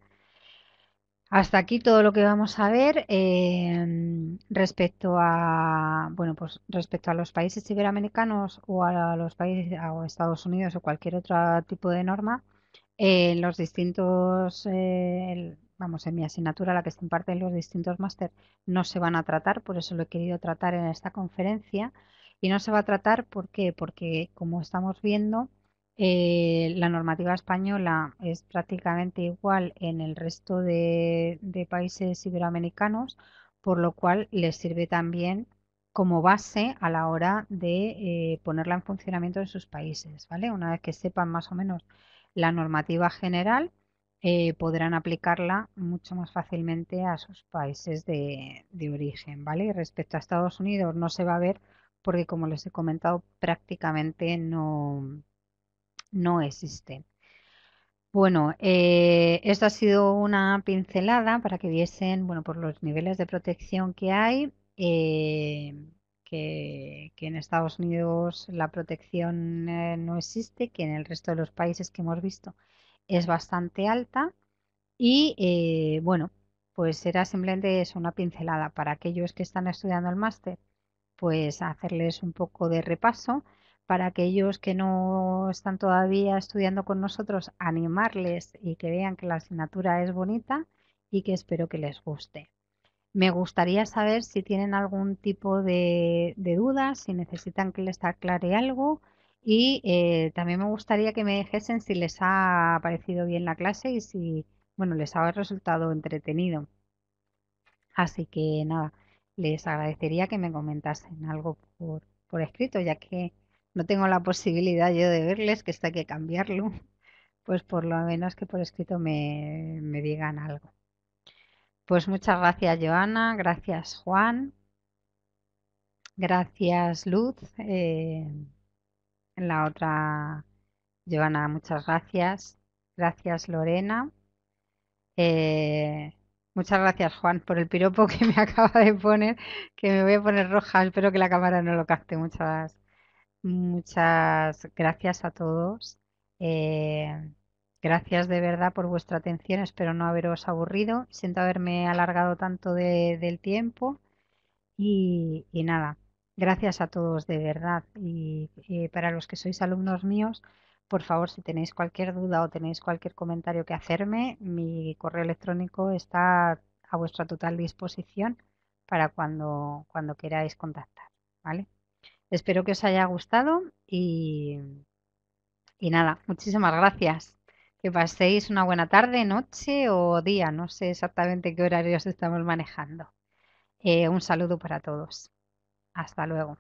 Hasta aquí todo lo que vamos a ver em, respecto a bueno pues respecto a los países iberoamericanos o a los países o Estados Unidos o cualquier otro tipo de norma en eh, los distintos eh, vamos en mi asignatura la que se en los distintos máster no se van a tratar por eso lo he querido tratar en esta conferencia y no se va a tratar ¿por qué? porque como estamos viendo eh, la normativa española es prácticamente igual en el resto de, países iberoamericanos, por lo cual les sirve también como base a la hora de eh, ponerla en funcionamiento en sus países, ¿vale? Una vez que sepan más o menos la normativa general, eh, podrán aplicarla mucho más fácilmente a sus países de, origen, ¿vale? respecto a Estados Unidos no se va a ver porque, como les he comentado, prácticamente no, no existe. Bueno, eh, esto ha sido una pincelada para que viesen, bueno, por los niveles de protección que hay, eh, que, en Estados Unidos la protección eh, no existe, que en el resto de los países que hemos visto es bastante alta. Y bueno, pues era simplemente eso, una pincelada para aquellos que están estudiando el máster, pues hacerles un poco de repaso para aquellos que no están todavía estudiando con nosotros, animarles y que vean que la asignatura es bonita y que espero que les guste. Me gustaría saber si tienen algún tipo de, dudas, si necesitan que les aclare algo y eh, también me gustaría que me dejesen si les ha parecido bien la clase y si bueno, les ha resultado entretenido. Así que nada, les agradecería que me comentasen algo por escrito, ya que no tengo la posibilidad yo de verles, que está que cambiarlo, [laughs] pues por lo menos que por escrito me, me digan algo. Pues muchas gracias Joana, gracias Juan, gracias Luz, eh, en la otra Joana, muchas gracias, gracias Lorena, eh, muchas gracias Juan por el piropo [laughs] que me acaba de poner, que me voy a poner roja, espero que la cámara no lo capte, muchas gracias. Muchas gracias a todos. Eh, gracias de verdad por vuestra atención. Espero no haberos aburrido. Siento haberme alargado tanto de, del tiempo. Y, nada, gracias a todos de verdad. Y eh, para los que sois alumnos míos, por favor, si tenéis cualquier duda o tenéis cualquier comentario que hacerme, mi correo electrónico está a vuestra total disposición para cuando, cuando queráis contactar. ¿Vale? Espero que os haya gustado y, y nada, muchísimas gracias. Que paséis una buena tarde, noche o día, no sé exactamente qué horarios estamos manejando. Eh, un saludo para todos. Hasta luego.